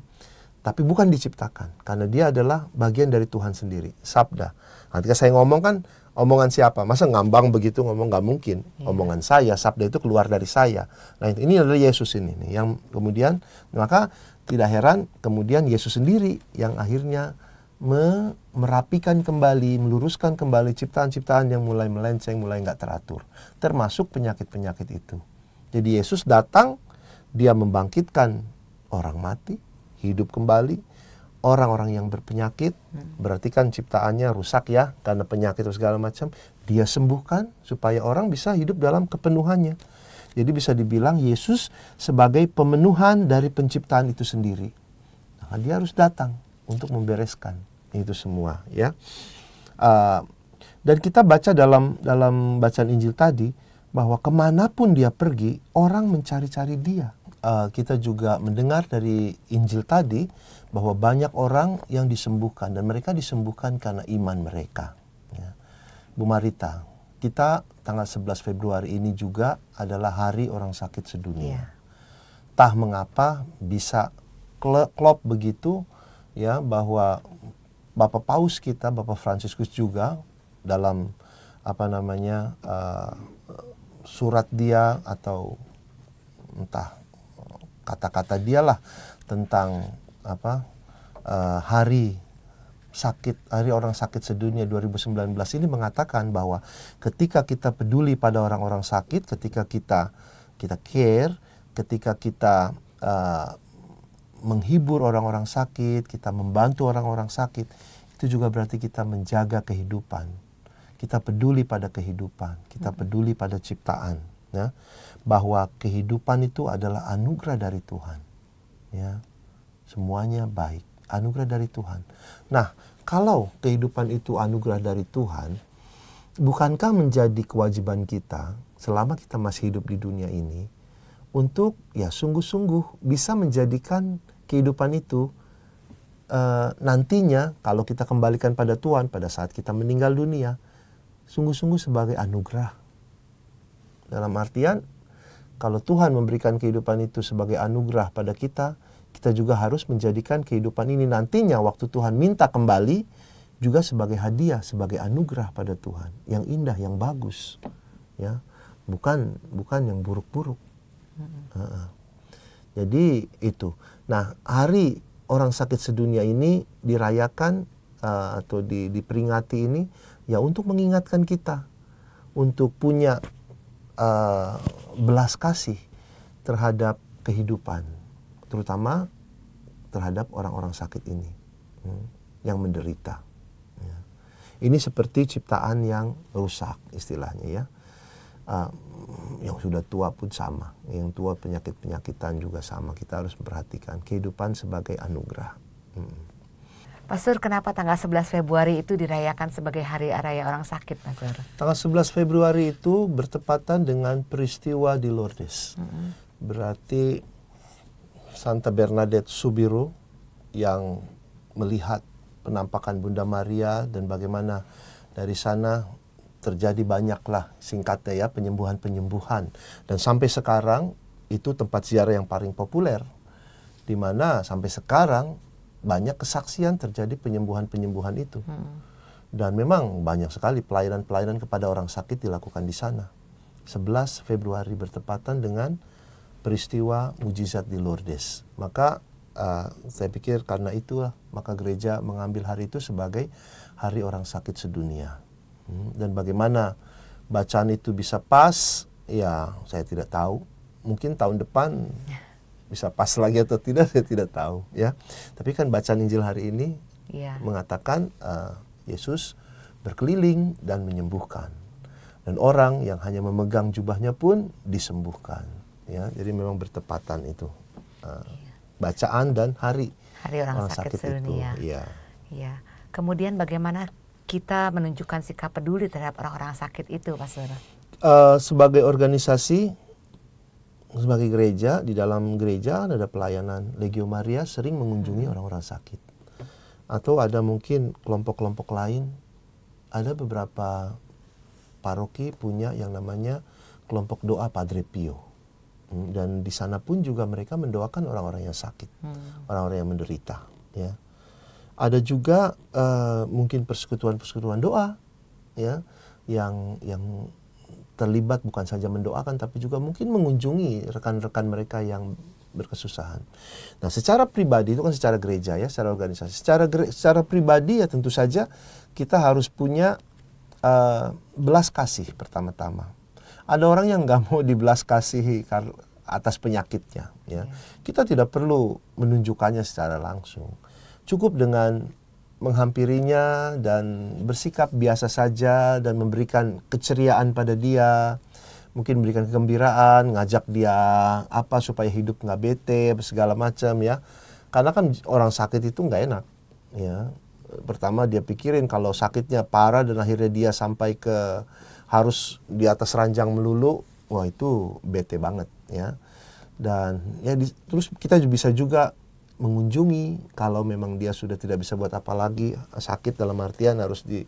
tapi bukan diciptakan karena dia adalah bagian dari Tuhan sendiri. Sabda. Nah, ketika saya ngomong kan omongan siapa? Masa ngambang begitu ngomong nggak mungkin. Yeah. Omongan saya, sabda itu keluar dari saya. Nah ini adalah Yesus ini nih, yang kemudian maka tidak heran kemudian Yesus sendiri yang akhirnya merapikan kembali, meluruskan kembali ciptaan-ciptaan yang mulai melenceng, mulai nggak teratur, termasuk penyakit-penyakit itu. Jadi Yesus datang, dia membangkitkan orang mati, hidup kembali, orang-orang yang berpenyakit, hmm. berarti kan ciptaannya rusak ya karena penyakit dan segala macam, dia sembuhkan supaya orang bisa hidup dalam kepenuhannya. Jadi bisa dibilang Yesus sebagai pemenuhan dari penciptaan itu sendiri. Nah, dia harus datang untuk membereskan itu semua, ya. Uh, dan kita baca dalam dalam bacaan Injil tadi bahwa kemanapun dia pergi orang mencari-cari dia. Uh, kita juga mendengar dari Injil tadi bahwa banyak orang yang disembuhkan dan mereka disembuhkan karena iman mereka. Ya. Bu Marita, kita tanggal 11 Februari ini juga adalah hari orang sakit sedunia. Yeah. Tah mengapa bisa klop begitu ya bahwa Bapak Paus kita, Bapak Fransiskus juga dalam apa namanya uh, surat dia atau entah kata-kata dialah tentang apa uh, hari sakit hari orang sakit sedunia 2019 ini mengatakan bahwa ketika kita peduli pada orang-orang sakit, ketika kita kita care, ketika kita uh, menghibur orang-orang sakit, kita membantu orang-orang sakit, itu juga berarti kita menjaga kehidupan. Kita peduli pada kehidupan, kita peduli pada ciptaan, ya. Bahwa kehidupan itu adalah anugerah dari Tuhan. Ya. Semuanya baik anugerah dari Tuhan. Nah, kalau kehidupan itu anugerah dari Tuhan, bukankah menjadi kewajiban kita selama kita masih hidup di dunia ini untuk ya sungguh-sungguh bisa menjadikan kehidupan itu uh, nantinya kalau kita kembalikan pada Tuhan pada saat kita meninggal dunia sungguh-sungguh sebagai anugerah. Dalam artian kalau Tuhan memberikan kehidupan itu sebagai anugerah pada kita, kita juga harus menjadikan kehidupan ini nantinya waktu Tuhan minta kembali juga sebagai hadiah, sebagai anugerah pada Tuhan yang indah, yang bagus, ya bukan bukan yang buruk-buruk. Uh -uh. Jadi itu. Nah hari orang sakit sedunia ini dirayakan uh, atau di, diperingati ini ya untuk mengingatkan kita untuk punya uh, belas kasih terhadap kehidupan terutama terhadap orang-orang sakit ini hmm, yang menderita. Ya. Ini seperti ciptaan yang rusak istilahnya ya. Ah, yang sudah tua pun sama, yang tua penyakit-penyakitan juga sama. Kita harus memperhatikan kehidupan sebagai anugerah. Hmm. Pastor, kenapa tanggal 11 Februari itu dirayakan sebagai Hari Raya Orang Sakit, Pastor? Tanggal 11 Februari itu bertepatan dengan peristiwa di Lourdes. Mm -hmm. Berarti Santa Bernadette Subiru yang melihat penampakan Bunda Maria dan bagaimana dari sana terjadi banyaklah singkatnya ya penyembuhan-penyembuhan dan sampai sekarang itu tempat ziarah yang paling populer di mana sampai sekarang banyak kesaksian terjadi penyembuhan-penyembuhan itu. Hmm. Dan memang banyak sekali pelayanan-pelayanan kepada orang sakit dilakukan di sana. 11 Februari bertepatan dengan peristiwa mujizat di Lourdes. Maka uh, saya pikir karena itulah maka gereja mengambil hari itu sebagai hari orang sakit sedunia. Hmm, dan bagaimana bacaan itu bisa pas, ya saya tidak tahu. Mungkin tahun depan bisa pas lagi atau tidak saya tidak tahu ya. Tapi kan bacaan Injil hari ini ya. mengatakan uh, Yesus berkeliling dan menyembuhkan. Dan orang yang hanya memegang jubahnya pun disembuhkan ya jadi memang bertepatan itu uh, bacaan dan hari hari orang, orang sakit, sakit itu. ya ya kemudian bagaimana kita menunjukkan sikap peduli terhadap orang-orang sakit itu pak Saudara? Uh, eh, sebagai organisasi sebagai gereja di dalam gereja ada pelayanan Legio Maria sering mengunjungi hmm. orang-orang hmm. sakit atau ada mungkin kelompok-kelompok lain ada beberapa paroki punya yang namanya kelompok doa Padre Pio dan di sana pun juga mereka mendoakan orang-orang yang sakit, hmm. orang-orang hmm. yang menderita. Ya, ada juga uh, mungkin persekutuan-persekutuan doa, ya, yang yang terlibat bukan saja mendoakan tapi juga mungkin mengunjungi rekan-rekan mereka yang berkesusahan. Nah, secara pribadi itu kan secara gereja ya, secara organisasi. Secara secara pribadi ya tentu saja kita harus punya uh, belas kasih pertama-tama ada orang yang nggak mau dibelas kasihi atas penyakitnya ya. Iya. Kita tidak perlu menunjukkannya secara langsung. Cukup dengan menghampirinya dan bersikap biasa saja dan memberikan keceriaan pada dia mungkin memberikan kegembiraan ngajak dia apa supaya hidup nggak bete segala macam ya karena kan orang sakit itu nggak enak ya pertama dia pikirin kalau sakitnya parah dan akhirnya dia sampai ke harus di atas ranjang melulu, wah itu bete banget ya. Dan ya di, terus kita bisa juga mengunjungi kalau memang dia sudah tidak bisa buat apa lagi sakit dalam artian harus di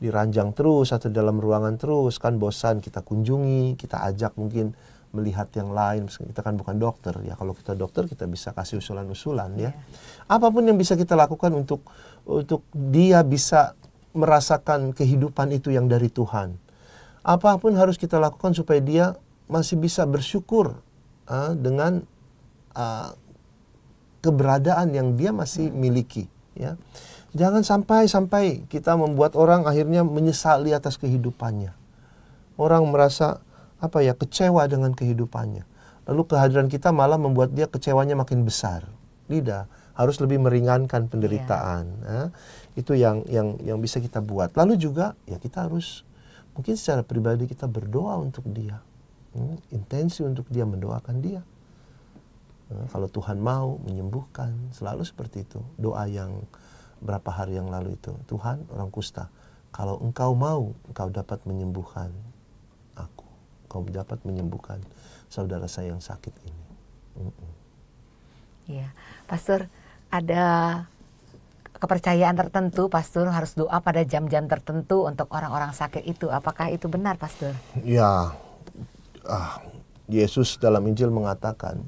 diranjang terus atau dalam ruangan terus kan bosan kita kunjungi kita ajak mungkin melihat yang lain kita kan bukan dokter ya kalau kita dokter kita bisa kasih usulan-usulan ya iya. apapun yang bisa kita lakukan untuk untuk dia bisa merasakan kehidupan itu yang dari Tuhan apapun harus kita lakukan supaya dia masih bisa bersyukur uh, dengan uh, keberadaan yang dia masih hmm. miliki ya jangan sampai sampai kita membuat orang akhirnya menyesali atas kehidupannya orang merasa apa ya kecewa dengan kehidupannya lalu kehadiran kita malah membuat dia kecewanya makin besar tidak harus lebih meringankan iya. penderitaan yeah. ya. itu yang yang yang bisa kita buat lalu juga ya kita harus Mungkin secara pribadi kita berdoa untuk dia. Hmm, intensi untuk dia mendoakan dia. Hmm, kalau Tuhan mau menyembuhkan, selalu seperti itu. Doa yang berapa hari yang lalu itu. Tuhan, orang kusta, kalau engkau mau, engkau dapat menyembuhkan aku. Engkau dapat menyembuhkan saudara saya yang sakit ini. hmm, hmm. Iya. Pastor, ada kepercayaan tertentu Pastor harus doa pada jam-jam tertentu untuk orang-orang sakit itu. Apakah itu benar Pastor? Ya. Ah, Yesus dalam Injil mengatakan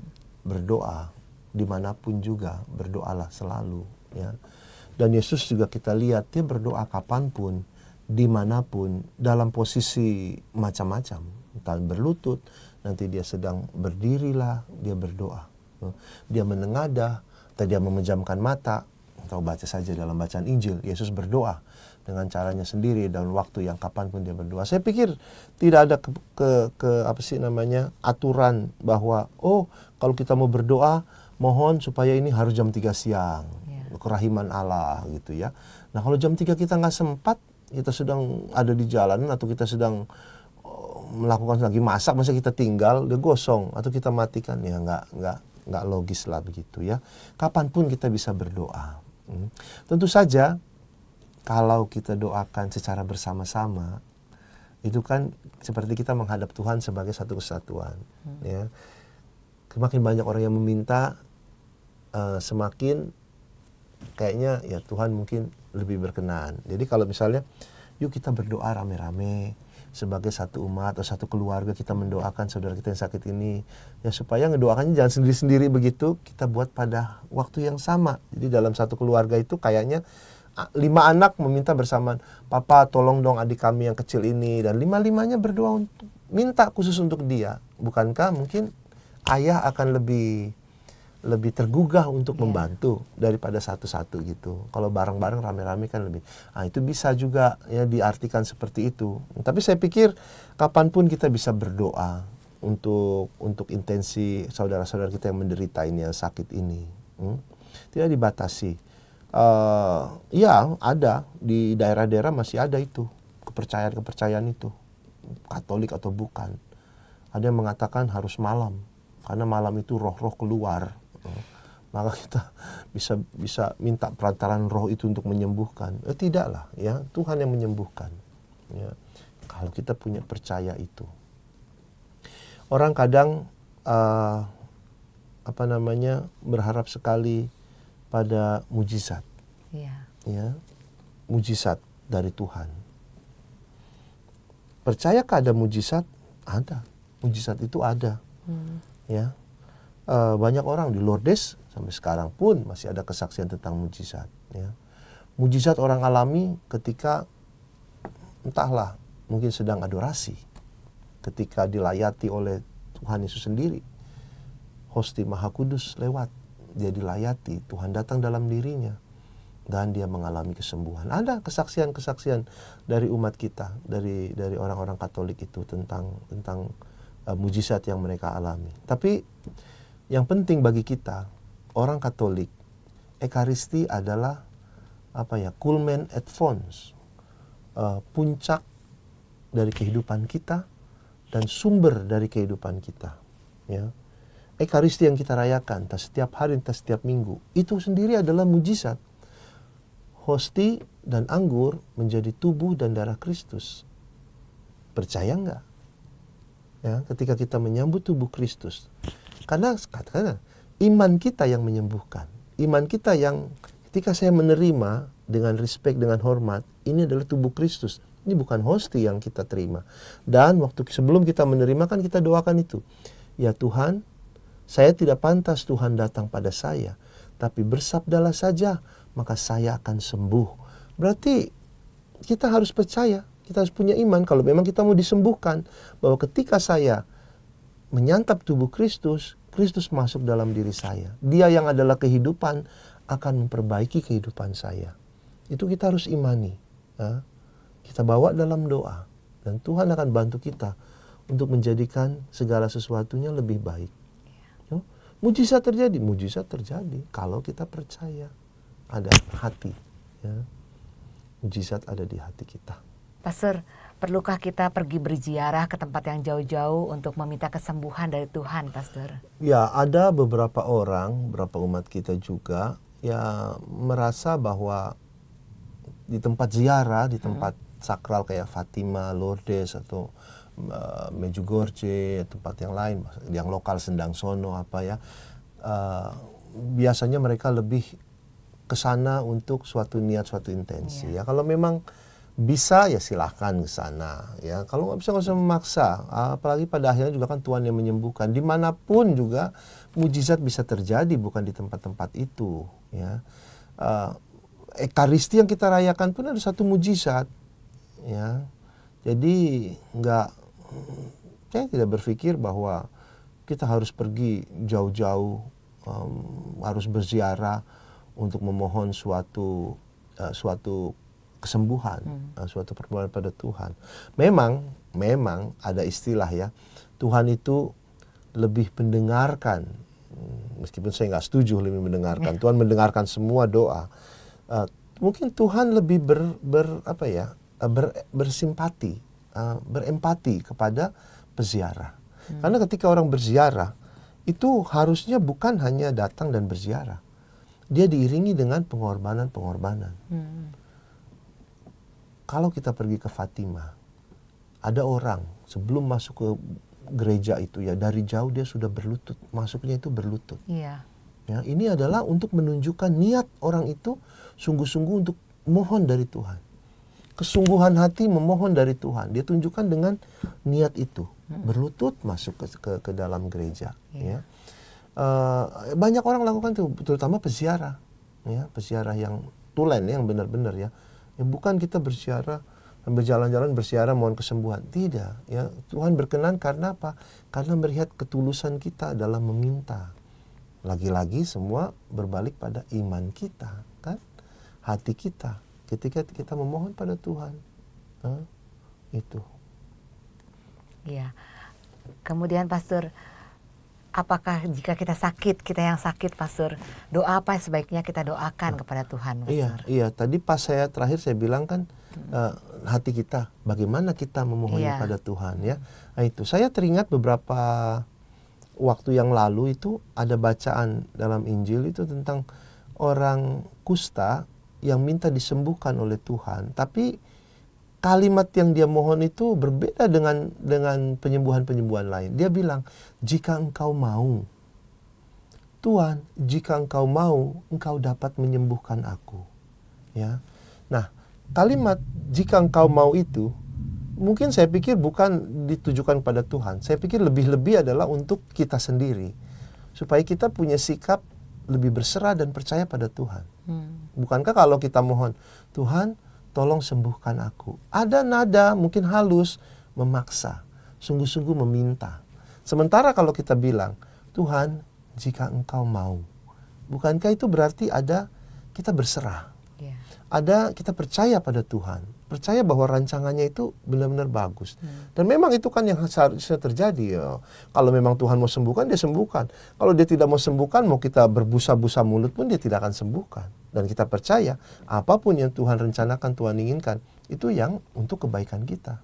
berdoa dimanapun juga berdoalah selalu ya. Dan Yesus juga kita lihat dia berdoa kapanpun, dimanapun, dalam posisi macam-macam. Entah berlutut, nanti dia sedang berdirilah, dia berdoa. Dia menengadah, tadi dia memejamkan mata, atau baca saja dalam bacaan Injil, Yesus berdoa dengan caranya sendiri dan waktu yang kapan pun dia berdoa. Saya pikir tidak ada ke, ke, ke apa sih namanya aturan bahwa oh kalau kita mau berdoa mohon supaya ini harus jam 3 siang yeah. kerahiman Allah gitu ya. Nah kalau jam 3 kita nggak sempat kita sedang ada di jalan atau kita sedang oh, melakukan lagi masak masa kita tinggal dia gosong atau kita matikan ya nggak nggak nggak logis lah begitu ya. Kapanpun kita bisa berdoa Hmm. Tentu saja kalau kita doakan secara bersama-sama itu kan seperti kita menghadap Tuhan sebagai satu kesatuan hmm. ya semakin banyak orang yang meminta uh, semakin kayaknya ya Tuhan mungkin lebih berkenan jadi kalau misalnya yuk kita berdoa rame-rame sebagai satu umat atau satu keluarga kita mendoakan saudara kita yang sakit ini ya supaya ngedoakannya jangan sendiri-sendiri begitu kita buat pada waktu yang sama jadi dalam satu keluarga itu kayaknya lima anak meminta bersamaan papa tolong dong adik kami yang kecil ini dan lima limanya berdoa untuk minta khusus untuk dia bukankah mungkin ayah akan lebih lebih tergugah untuk yeah. membantu daripada satu-satu gitu. Kalau bareng-bareng rame-rame kan lebih. Nah itu bisa juga ya diartikan seperti itu. Tapi saya pikir kapanpun kita bisa berdoa untuk untuk intensi saudara-saudara kita yang menderita ini yang sakit ini. Hmm? Tidak dibatasi. Uh, ya ada di daerah-daerah masih ada itu kepercayaan-kepercayaan itu Katolik atau bukan. Ada yang mengatakan harus malam karena malam itu roh-roh keluar Gitu. maka kita bisa bisa minta perantaran roh itu untuk menyembuhkan eh, tidaklah ya Tuhan yang menyembuhkan ya kalau kita punya percaya itu orang kadang uh, apa namanya berharap sekali pada mujizat ya, ya mujizat dari Tuhan percayakah ada mujizat ada mujizat itu ada hmm. ya uh, banyak orang di Lourdes sampai sekarang pun masih ada kesaksian tentang mujizat. Ya. Mujizat orang alami ketika entahlah mungkin sedang adorasi, ketika dilayati oleh Tuhan Yesus sendiri, Hosti Maha Kudus lewat, dia dilayati, Tuhan datang dalam dirinya dan dia mengalami kesembuhan. Ada kesaksian-kesaksian dari umat kita, dari dari orang-orang Katolik itu tentang tentang uh, mujizat yang mereka alami. Tapi yang penting bagi kita orang Katolik, Ekaristi adalah apa ya kulmen fons uh, puncak dari kehidupan kita dan sumber dari kehidupan kita. Ya. Ekaristi yang kita rayakan tas setiap hari, tas setiap minggu, itu sendiri adalah mujizat. Hosti dan anggur menjadi tubuh dan darah Kristus. Percaya nggak? Ya, ketika kita menyambut tubuh Kristus, karena katakanlah iman kita yang menyembuhkan. Iman kita yang ketika saya menerima dengan respect, dengan hormat, ini adalah tubuh Kristus. Ini bukan hosti yang kita terima. Dan waktu sebelum kita menerima kan kita doakan itu. Ya Tuhan, saya tidak pantas Tuhan datang pada saya. Tapi bersabdalah saja, maka saya akan sembuh. Berarti kita harus percaya, kita harus punya iman kalau memang kita mau disembuhkan. Bahwa ketika saya menyantap tubuh Kristus, Kristus masuk dalam diri saya. Dia yang adalah kehidupan akan memperbaiki kehidupan saya. Itu kita harus imani. Ya. Kita bawa dalam doa. Dan Tuhan akan bantu kita untuk menjadikan segala sesuatunya lebih baik. Ya. Mujizat terjadi, mujizat terjadi kalau kita percaya ada hati. Ya. Mujizat ada di hati kita. Pastor, Perlukah kita pergi berziarah ke tempat yang jauh-jauh untuk meminta kesembuhan dari Tuhan, Pastor? Ya, ada beberapa orang, beberapa umat kita juga ya merasa bahwa di tempat ziarah, di tempat hmm. sakral kayak Fatima, Lourdes atau uh, Medjugorje, tempat yang lain, yang lokal Sendang Sono apa ya, uh, biasanya mereka lebih ke sana untuk suatu niat, suatu intensi. Yeah. Ya, kalau memang bisa ya silahkan ke sana ya kalau nggak bisa nggak usah memaksa apalagi pada akhirnya juga kan Tuhan yang menyembuhkan dimanapun juga mujizat bisa terjadi bukan di tempat-tempat itu ya uh, ekaristi yang kita rayakan pun ada satu mujizat ya jadi nggak saya tidak berpikir bahwa kita harus pergi jauh-jauh um, harus berziarah untuk memohon suatu uh, suatu kesembuhan, hmm. Eh, suatu permohonan pada Tuhan. Memang, memang ada istilah ya, Tuhan itu lebih mendengarkan, meskipun saya nggak setuju lebih mendengarkan. Ya. Tuhan mendengarkan semua doa. Uh, mungkin Tuhan lebih ber, ber apa ya, eh, ber, bersimpati, uh, berempati kepada peziarah. Hmm. Karena ketika orang berziarah itu harusnya bukan hanya datang dan berziarah, dia diiringi dengan pengorbanan-pengorbanan. Hmm kalau kita pergi ke Fatima, ada orang sebelum masuk ke gereja itu ya dari jauh dia sudah berlutut, masuknya itu berlutut. Iya. Ya, ini adalah untuk menunjukkan niat orang itu sungguh-sungguh untuk mohon dari Tuhan. Kesungguhan hati memohon dari Tuhan. Dia tunjukkan dengan niat itu, hmm. berlutut masuk ke ke, ke dalam gereja, iya. ya. Uh, banyak orang lakukan itu, terutama peziarah, ya, peziarah yang tulen yang benar-benar ya Ya, bukan kita bersiara sambil jalan-jalan bersiara mohon kesembuhan. Tidak, ya. Tuhan berkenan karena apa? Karena melihat ketulusan kita dalam meminta. Lagi-lagi semua berbalik pada iman kita, kan? Hati kita ketika kita memohon pada Tuhan. Nah, itu. Iya. Kemudian pastor apakah jika kita sakit, kita yang sakit, Pastor, doa apa sebaiknya kita doakan kepada Tuhan, Pastor? Iya, iya. Tadi pas saya terakhir saya bilang kan hmm. uh, hati kita, bagaimana kita memohon iya. kepada Tuhan ya. Nah, itu saya teringat beberapa waktu yang lalu itu ada bacaan dalam Injil itu tentang orang kusta yang minta disembuhkan oleh Tuhan, tapi kalimat yang dia mohon itu berbeda dengan dengan penyembuhan-penyembuhan lain. Dia bilang, "Jika engkau mau, Tuhan, jika engkau mau, engkau dapat menyembuhkan aku." Ya. Nah, kalimat "jika engkau mau" itu mungkin saya pikir bukan ditujukan pada Tuhan. Saya pikir lebih-lebih adalah untuk kita sendiri. Supaya kita punya sikap lebih berserah dan percaya pada Tuhan. Hmm. Bukankah kalau kita mohon, Tuhan, tolong sembuhkan aku. Ada nada mungkin halus memaksa, sungguh-sungguh meminta. Sementara kalau kita bilang, Tuhan jika engkau mau. Bukankah itu berarti ada kita berserah. Iya. Ada kita percaya pada Tuhan percaya bahwa rancangannya itu benar-benar bagus. Hmm. Dan memang itu kan yang seharusnya terjadi ya. Kalau memang Tuhan mau sembuhkan, dia sembuhkan. Kalau dia tidak mau sembuhkan, mau kita berbusa-busa mulut pun dia tidak akan sembuhkan. Dan kita percaya apapun yang Tuhan rencanakan, Tuhan inginkan, itu yang untuk kebaikan kita.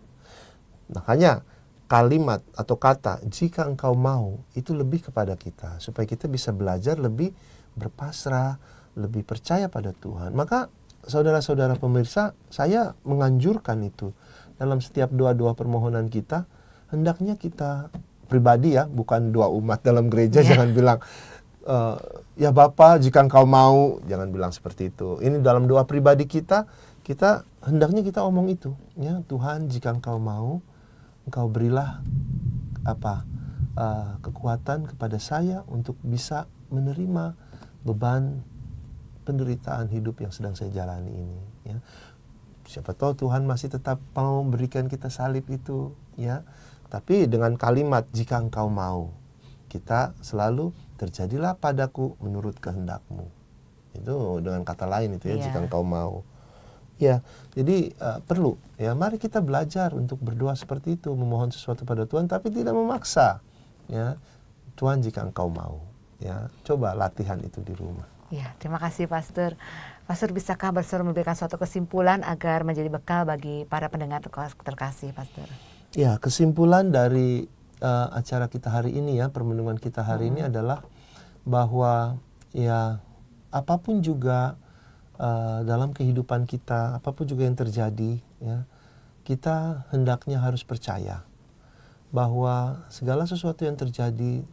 Makanya kalimat atau kata jika engkau mau itu lebih kepada kita supaya kita bisa belajar lebih berpasrah, lebih percaya pada Tuhan. Maka saudara-saudara pemirsa, saya menganjurkan itu dalam setiap doa-doa permohonan kita, hendaknya kita pribadi ya, bukan doa umat dalam gereja yeah. jangan bilang e, ya Bapak jika engkau mau, jangan bilang seperti itu. Ini dalam doa pribadi kita, kita hendaknya kita omong itu, ya Tuhan jika engkau mau, engkau berilah apa? Uh, kekuatan kepada saya untuk bisa menerima beban penderitaan hidup yang sedang saya jalani ini ya siapa tahu Tuhan masih tetap mau memberikan kita salib itu ya tapi dengan kalimat jika engkau mau kita selalu terjadilah padaku menurut kehendakmu itu dengan kata lain itu ya yeah. jika engkau mau ya jadi uh, perlu ya mari kita belajar untuk berdoa seperti itu memohon sesuatu pada Tuhan tapi tidak memaksa ya Tuhan jika engkau mau ya coba latihan itu di rumah Ya, terima kasih Pastor. Pastor, bisakah Pastor memberikan suatu kesimpulan agar menjadi bekal bagi para pendengar terkasih, Pastor? Ya, kesimpulan dari uh, acara kita hari ini ya, permenungan kita hari hmm. ini adalah bahwa ya apapun juga uh, dalam kehidupan kita, apapun juga yang terjadi ya, kita hendaknya harus percaya bahwa segala sesuatu yang terjadi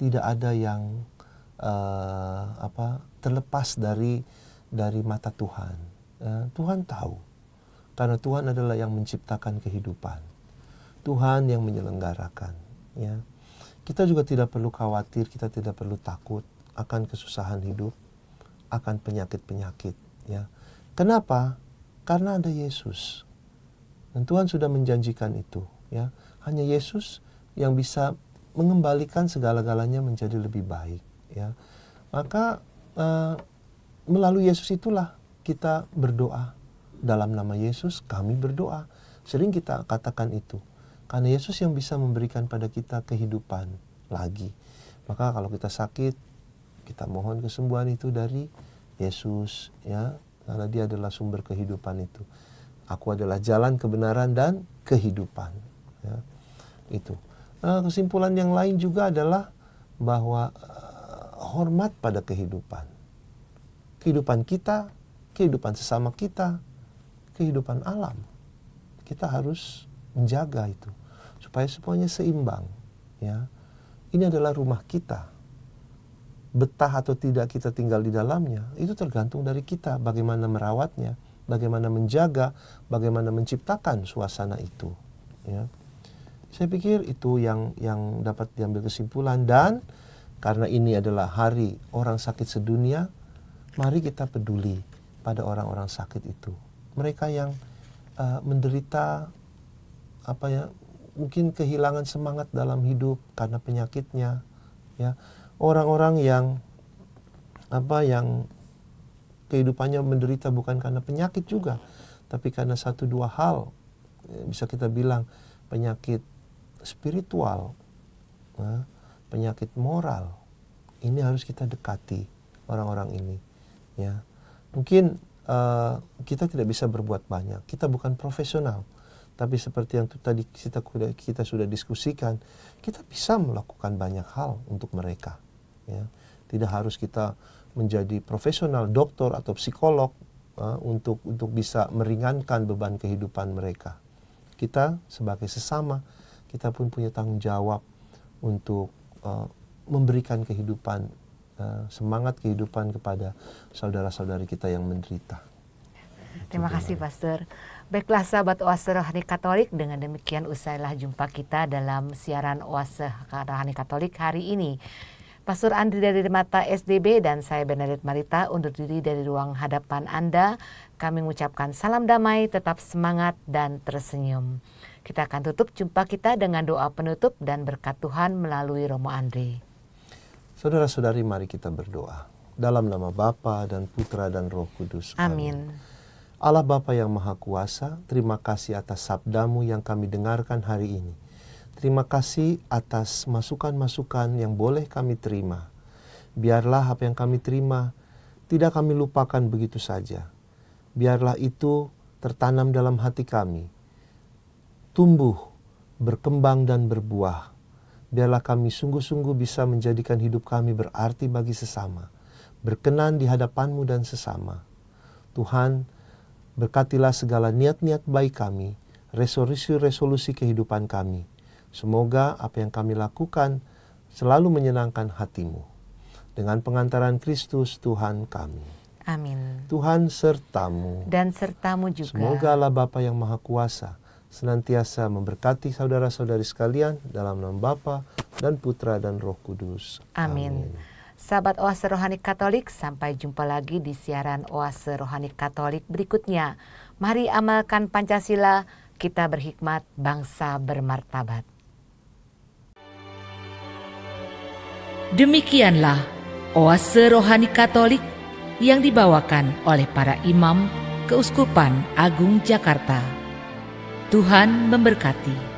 tidak ada yang uh, apa terlepas dari dari mata Tuhan. Uh, Tuhan tahu karena Tuhan adalah yang menciptakan kehidupan. Tuhan yang menyelenggarakan, ya. Kita juga tidak perlu khawatir, kita tidak perlu takut akan kesusahan hidup, akan penyakit-penyakit, ya. Kenapa? Karena ada Yesus. Dan Tuhan sudah menjanjikan itu, ya. Hanya Yesus yang bisa mengembalikan segala-galanya menjadi lebih baik, ya. Maka Eh, melalui Yesus itulah kita berdoa. Dalam nama Yesus kami berdoa. Sering kita katakan itu. Karena Yesus yang bisa memberikan pada kita kehidupan lagi. Maka kalau kita sakit, kita mohon kesembuhan itu dari Yesus ya. Karena dia adalah sumber kehidupan itu. Aku adalah jalan kebenaran dan kehidupan. Ya. Itu. Nah, kesimpulan yang lain juga adalah bahwa hormat pada kehidupan. Kehidupan kita, kehidupan sesama kita, kehidupan alam. Kita harus menjaga itu supaya semuanya seimbang, ya. Ini adalah rumah kita. Betah atau tidak kita tinggal di dalamnya, itu tergantung dari kita bagaimana merawatnya, bagaimana menjaga, bagaimana menciptakan suasana itu, ya. Saya pikir itu yang yang dapat diambil kesimpulan dan karena ini adalah hari orang sakit sedunia, mari kita peduli pada orang-orang sakit itu. Mereka yang uh, menderita apa ya, mungkin kehilangan semangat dalam hidup karena penyakitnya, ya. Orang-orang yang apa yang kehidupannya menderita bukan karena penyakit juga, tapi karena satu dua hal eh, bisa kita bilang penyakit spiritual, nah, penyakit moral ini harus kita dekati orang-orang ini ya mungkin uh, kita tidak bisa berbuat banyak kita bukan profesional tapi seperti yang tadi kita kita sudah diskusikan kita bisa melakukan banyak hal untuk mereka ya tidak harus kita menjadi profesional dokter atau psikolog uh, untuk untuk bisa meringankan beban kehidupan mereka kita sebagai sesama kita pun punya tanggung jawab untuk Eh, memberikan kehidupan, uh, semangat kehidupan kepada saudara-saudari kita yang menderita. Terima kasih Pastor. Baiklah sahabat Oase Rohani Katolik, dengan demikian usailah jumpa kita dalam siaran Oase Rohani Katolik hari ini. Pastor Andri dari Mata SDB dan saya Benedet Marita undur diri dari ruang hadapan Anda. Kami mengucapkan salam damai, tetap semangat dan tersenyum. Kita akan tutup jumpa kita dengan doa penutup dan berkat Tuhan melalui Romo Andre. Saudara-saudari mari kita berdoa. Dalam nama Bapa dan Putra dan Roh Kudus. Amin. Amin. Allah Bapa yang Maha Kuasa, terima kasih atas sabdamu yang kami dengarkan hari ini. Terima kasih atas masukan-masukan yang boleh kami terima. Biarlah apa yang kami terima tidak kami lupakan begitu saja. Biarlah itu tertanam dalam hati kami tumbuh, berkembang dan berbuah. Biarlah kami sungguh-sungguh bisa menjadikan hidup kami berarti bagi sesama, berkenan di hadapanmu dan sesama. Tuhan, berkatilah segala niat-niat baik kami, resolusi-resolusi kehidupan kami. Semoga apa yang kami lakukan selalu menyenangkan hatimu. Dengan pengantaran Kristus Tuhan kami. Amin. Tuhan sertamu. Dan sertamu juga. Semoga Allah Bapa yang Maha Kuasa, senantiasa memberkati saudara-saudari sekalian dalam nama Bapa dan Putra dan Roh Kudus. Amin. Amin. Sahabat Oase Rohani Katolik, sampai jumpa lagi di siaran Oase Rohani Katolik berikutnya. Mari amalkan Pancasila, kita berhikmat, bangsa bermartabat. Demikianlah Oase Rohani Katolik yang dibawakan oleh para imam Keuskupan Agung Jakarta Tuhan memberkati.